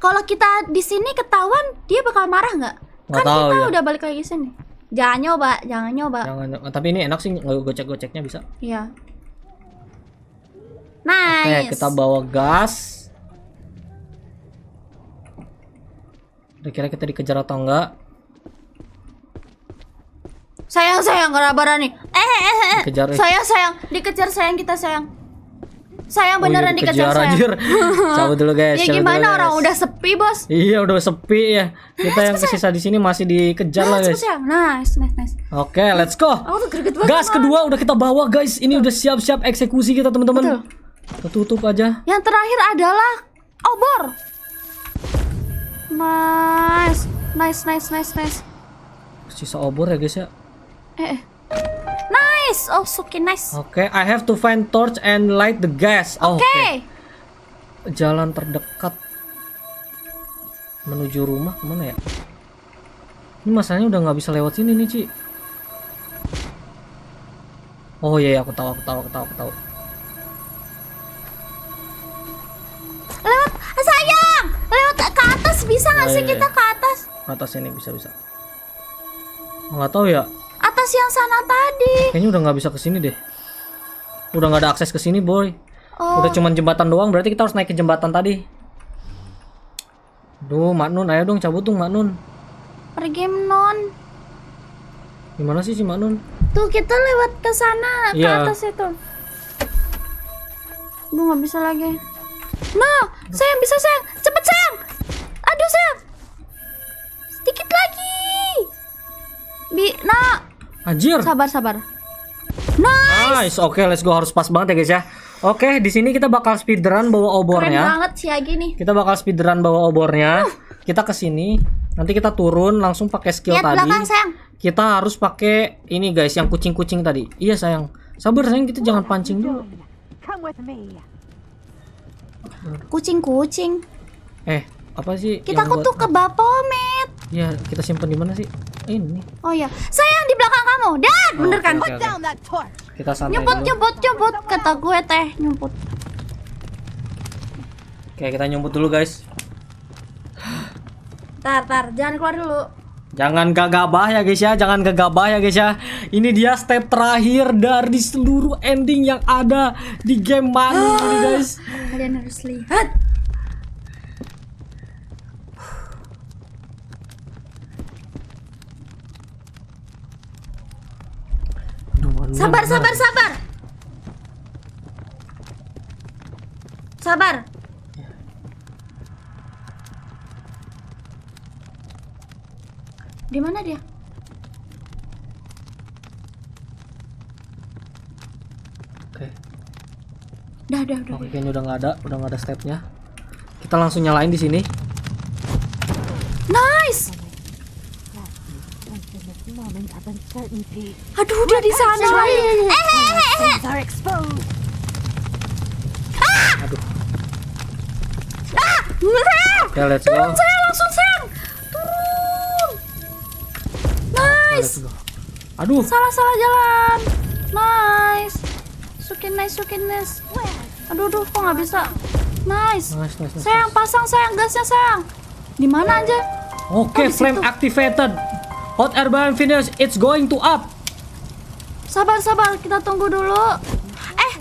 Kalau kita di sini ketahuan, dia bakal marah nggak? Kan tahu, kita ya. udah balik lagi sini. Jangan nyoba, jangan nyoba. Jangan, tapi ini enak sih gocek-goceknya bisa. Iya. Nice. Oke, kita bawa gas. Kira-kira kita dikejar atau enggak? Sayang, sayang, gak nih. Eh, eh, eh, eh. Dikejar, eh. Sayang, sayang, dikejar sayang kita sayang. Sayang oh iya, beneran oh, dikejar, dikejar sayang. Cabut dulu guys. Ya gimana dulu, orang guys. udah sepi, Bos? Iya, udah sepi ya. Kita eh, yang sisa di sini masih dikejar lah, guys. Sayang. Nice, nice, nice. Oke, okay, let's go. Gas kedua udah kita bawa, guys. Ini udah siap-siap eksekusi kita, teman-teman. Ketutup aja. Yang terakhir adalah obor. Nice. Nice, nice, nice, nice. Sisa obor ya guys ya. Eh. eh. Nice. Oh, suki nice. Oke, okay, I have to find torch and light the gas. Oh, oke. Okay. okay. Jalan terdekat menuju rumah kemana ya? Ini masalahnya udah nggak bisa lewat sini nih, Ci. Oh iya, iya aku tahu, aku tahu, aku tahu, aku tahu. masih sih eh, kita ke atas? atas ini bisa bisa. Nggak tahu ya. Atas yang sana tadi. Kayaknya udah nggak bisa ke sini deh. Udah nggak ada akses ke sini, boy. Oh. Udah cuman jembatan doang, berarti kita harus naik ke jembatan tadi. Duh, Maknun, ayo dong cabut dong Maknun. Pergi Non. Gimana sih si Maknun? Tuh, kita lewat ke sana, yeah. ke iya. atas itu. Gue nggak bisa lagi. No, nah, sayang bisa sayang, cepet sayang dikit lagi. Bi, nak Anjir. Sabar, sabar. Nice. Nice. Oke, okay, let's go harus pas banget ya guys ya. Oke, okay, di sini kita bakal speedrun bawa obornya. Keren banget sih lagi nih. Kita bakal speedrun bawa obornya. Uh. Kita ke sini. Nanti kita turun langsung pakai skill Lihat tadi. Belakang, sayang. Kita harus pakai ini guys yang kucing-kucing tadi. Iya sayang. Sabar sayang kita jangan pancing dulu. Kucing-kucing. Eh, apa sih? Kita kutuk buat... ke Bapomet. Ya, kita simpan di mana sih? Ini. Oh iya, sayang di belakang kamu. Dan oh, bener kan? Okay, okay. Kita santai. Nyebut, dulu. nyebut, nyebut kata gue teh, nyumput Oke, kita nyumput dulu, guys. Tar, tar, jangan keluar dulu. Jangan gagabah ya guys ya, jangan gagabah ya guys ya. Ini dia step terakhir dari seluruh ending yang ada di game Mario guys. Kalian harus lihat. Sabar, sabar, sabar. Sabar. Di mana dia? Oke. Okay. Dah, dah, dah. Oke, kayaknya udah nggak ada, udah nggak ada stepnya. Kita langsung nyalain di sini. Aduh, dia di sana. Aduh. Eh, eh, eh, Oke, ah! ah! ya, let's go. Turun saya langsung sayang. Turun. Nice. Ya, aduh. Salah salah jalan. Nice. Sukin nice, sukin nice. Aduh, aduh, kok nggak bisa. Nice. nice, nice, nice sayang, nice. pasang sayang gasnya sayang. Di mana aja? Ya. Oke, oh, flame activated. Hot air balloon finish. It's going to up. Sabar, sabar. Kita tunggu dulu. Eh,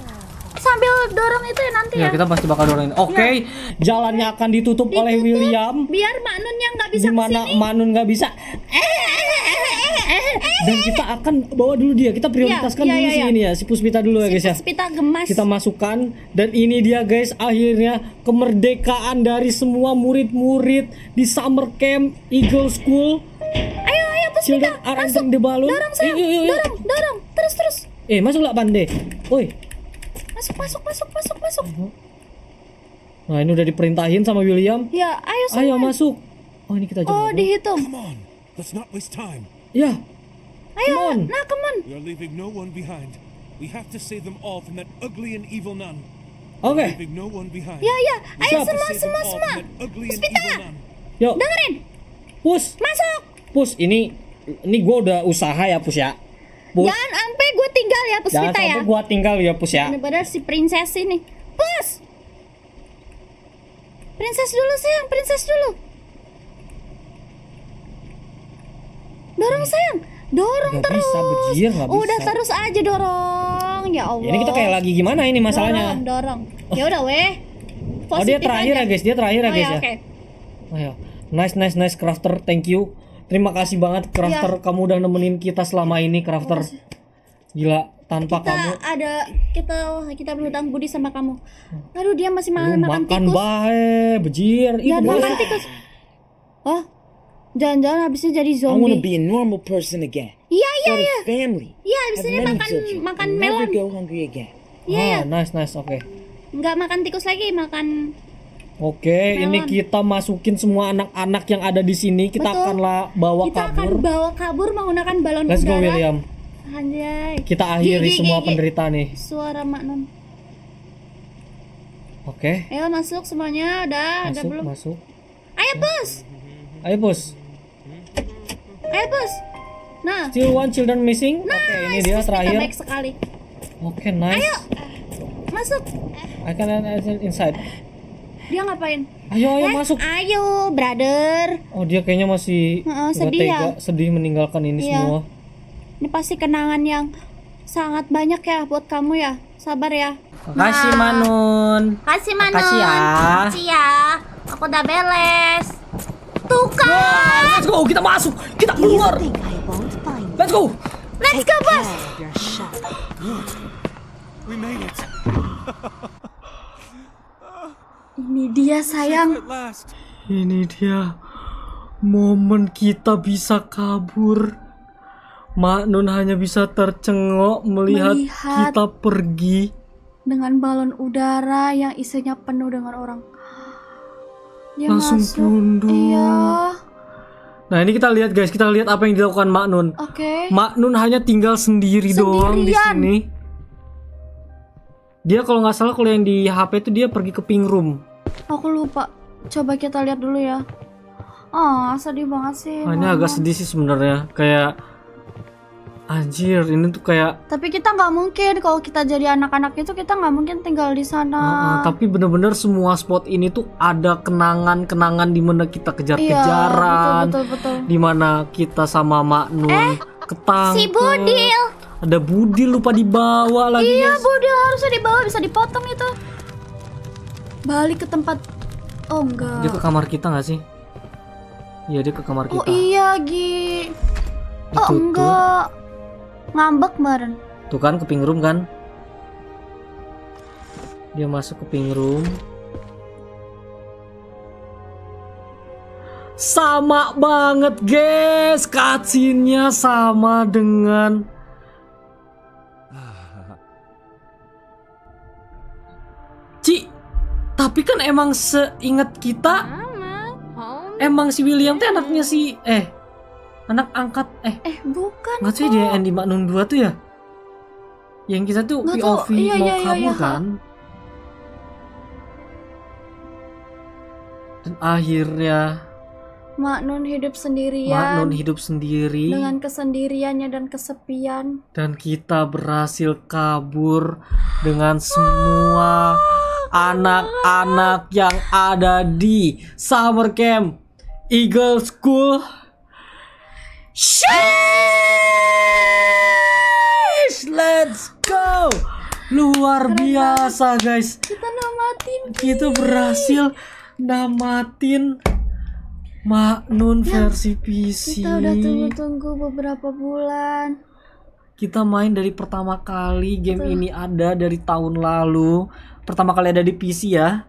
sambil dorong itu ya nanti ya. ya. kita pasti bakal ini. Ya. Oke, okay, jalannya akan ditutup, oleh William. Biar Manun yang nggak bisa Gimana Manun nggak bisa. Dan kita akan bawa dulu dia. Kita ya, prioritaskan dulu ya, si ini ya, si Puspita dulu ya guys ya. Puspita gemas. Kita masukkan dan ini dia guys akhirnya kemerdekaan dari semua murid-murid di summer camp Eagle School silakan arah the balloon. Dorong sayang, iyo, iyo, iyo. dorong, dorong, terus terus. Eh masuk lah pandai. Woi. Masuk masuk masuk masuk masuk. Nah ini udah diperintahin sama William. Ya ayo sayang. Ayo masuk. Oh ini kita coba. Oh dihitung. Come on, let's not waste time. Ya. Ayo, come on. nah come on. We are leaving no one behind. We have to save them all from that ugly and evil nun. Oke. Okay. ya ya, ayo Siap. semua semua semua. Puspita. Yuk. Dengerin. Pus. Masuk. Pus ini ini gue udah usaha ya pus ya pus. jangan sampai gue tinggal ya pus jangan kita ya. gue tinggal ya pus ya ini bener si princess ini pus princess dulu sayang princess dulu dorong sayang dorong gak terus bisa, bejir, gak udah terus aja dorong ya allah ya, ini kita kayak lagi gimana ini masalahnya dorong dorong ya udah weh oh, Positif oh dia terakhir aja. ya guys dia terakhir ya oh, guys ya, ya. Okay. Oh, ya. nice nice nice crafter thank you terima kasih banget crafter ya. kamu udah nemenin kita selama ini crafter gila tanpa kita kamu ada kita kita berhutang budi sama kamu hmm. aduh dia masih makan makan makan, makan tikus bae bejir ya makan tikus oh jangan-jangan habisnya jadi zombie I wanna be a normal person again iya iya iya family iya habis makan makan children. makan melon go hungry again iya yeah. ah, nice nice oke okay. nggak makan tikus lagi makan Oke, melon. ini kita masukin semua anak-anak yang ada di sini. Kita Betul. akan lah bawa kita kabur. Kita akan bawa kabur menggunakan balon Let's udara. go William. Anjay. Kita akhiri gigi, semua gigi. penderita nih. Suara Maknon. Oke. Oke. Ayo masuk semuanya, udah, masuk, ada belum? Masuk. Ayo, Bos. Ayo, Bos. Ayo, Bos. Nah. Still one children missing. Nah, Oke, ini dia terakhir. Baik sekali. Oke, nice. Ayo. Masuk. I can inside dia ngapain ayo ayo eh, masuk ayo brother oh dia kayaknya masih uh, sedih tega, ya sedih meninggalkan ini iya. semua ini pasti kenangan yang sangat banyak ya buat kamu ya sabar ya kasih nah. manun kasih manun kasih ya ya aku udah beres Tukar. wow, let's go kita masuk kita iya, keluar let's go let's go bos Ini dia sayang. Ini dia momen kita bisa kabur. Maknun hanya bisa tercengok melihat, melihat kita pergi dengan balon udara yang isinya penuh dengan orang. Dia langsung tunduk. Iya. Nah ini kita lihat guys, kita lihat apa yang dilakukan Maknun. Oke. Okay. Maknun hanya tinggal sendiri Sendirian. doang di sini. Dia kalau nggak salah kalau yang di HP itu dia pergi ke pink room. Aku lupa. Coba kita lihat dulu ya. Ah, oh, sedih banget sih. Oh, ini agak sedih sih sebenarnya. Kayak anjir, ini tuh kayak Tapi kita nggak mungkin kalau kita jadi anak-anak itu kita nggak mungkin tinggal di sana. Uh, uh, tapi bener-bener semua spot ini tuh ada kenangan-kenangan di mana kita kejar-kejaran. Iya, betul, betul, Di mana kita sama Maknun. Eh, ketang. Si Budil. Ada budi lupa dibawa lagi. Iya, guys. budil harusnya dibawa bisa dipotong itu. Balik ke tempat Oh enggak. Dia ke kamar kita nggak sih? Iya, dia ke kamar oh, kita. Oh iya, Gi. Oh enggak. Ngambek kemarin. Tuh kan ke room kan? Dia masuk ke ping room. Sama banget, guys. cutscene sama dengan Ci, tapi kan emang seingat kita emang si William tuh anaknya si eh anak angkat eh eh bukan nggak sih dia Andy Maknun dua tuh ya yang kita tuh nggak POV Iya, mau iya, iya kabur iya. kan dan akhirnya Mak Nun hidup sendirian. Mak Nun hidup sendiri. Dengan kesendiriannya dan kesepian. Dan kita berhasil kabur dengan semua anak-anak yang ada di summer camp Eagle School. Sheesh! Let's go! Luar Keren biasa, guys. Kita namatin. Kita berhasil namatin Maknun ya, versi PC. Kita udah tunggu-tunggu beberapa bulan. Kita main dari pertama kali game Betul. ini ada dari tahun lalu. Pertama kali ada di PC ya.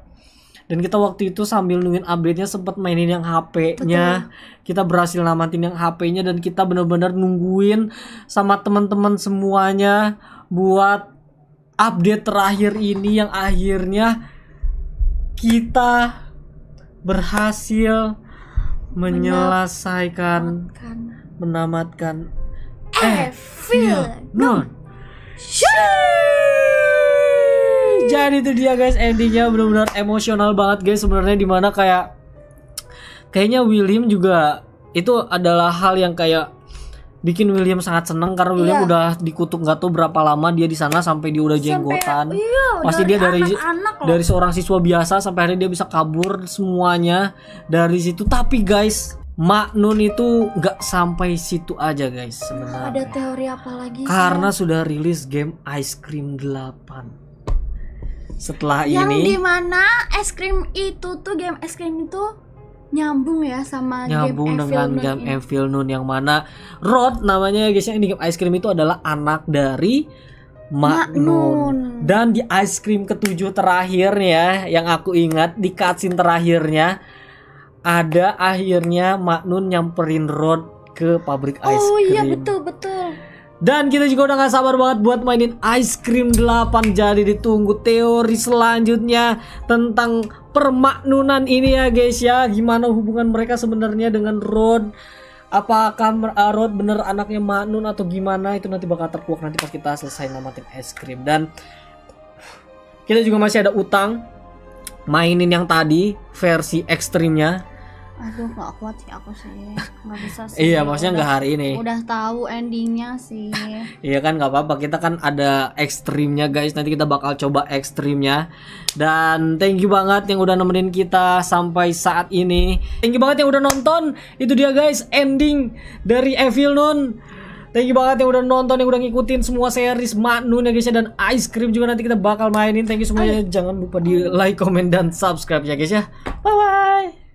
Dan kita waktu itu sambil nungguin update-nya sempat mainin yang HP-nya. Kita berhasil namatin yang HP-nya dan kita benar-benar nungguin sama teman-teman semuanya buat update terakhir ini yang akhirnya kita berhasil menyelesaikan menamatkan Evilnon. Eh, eh, Jadi itu dia guys endingnya benar-benar emosional banget guys sebenarnya dimana kayak kayaknya William juga itu adalah hal yang kayak bikin William sangat seneng karena William iya. udah dikutuk nggak tuh berapa lama dia di sana sampai dia udah jenggotan. iya, Pasti dari dia dari anak -anak dari seorang siswa biasa sampai hari dia bisa kabur semuanya dari situ. Tapi guys, Maknun itu nggak sampai situ aja guys sebenarnya. Ada teori apa lagi? Karena sudah rilis game Ice Cream 8 setelah yang ini yang dimana es krim itu tuh game es krim itu nyambung ya sama nyambung game dengan Evil game Evil Noon yang mana Rod namanya guys yang di game ice cream itu adalah anak dari Mak Nun. Dan di ice cream ketujuh terakhirnya yang aku ingat di cutscene terakhirnya ada akhirnya Mak Nun nyamperin Rod ke pabrik oh ice iya, cream. Oh iya betul betul. Dan kita juga udah gak sabar banget buat mainin Ice Cream 8 Jadi ditunggu teori selanjutnya tentang permaknunan ini ya guys ya Gimana hubungan mereka sebenarnya dengan Rod Apakah uh, Rod bener anaknya Maknun atau gimana Itu nanti bakal terkuak nanti pas kita selesai ngamatin Ice Cream Dan kita juga masih ada utang Mainin yang tadi versi ekstrimnya aduh nggak kuat sih aku sih nggak bisa sih iya maksudnya nggak hari ini udah tahu endingnya sih iya kan nggak apa-apa kita kan ada ekstrimnya guys nanti kita bakal coba ekstrimnya dan thank you banget yang udah nemenin kita sampai saat ini thank you banget yang udah nonton itu dia guys ending dari Evil Nun Thank you banget yang udah nonton, yang udah ngikutin semua series Maknun ya guys ya Dan Ice Cream juga nanti kita bakal mainin Thank you semuanya Ayo. Jangan lupa di like, comment, dan subscribe ya guys ya Bye-bye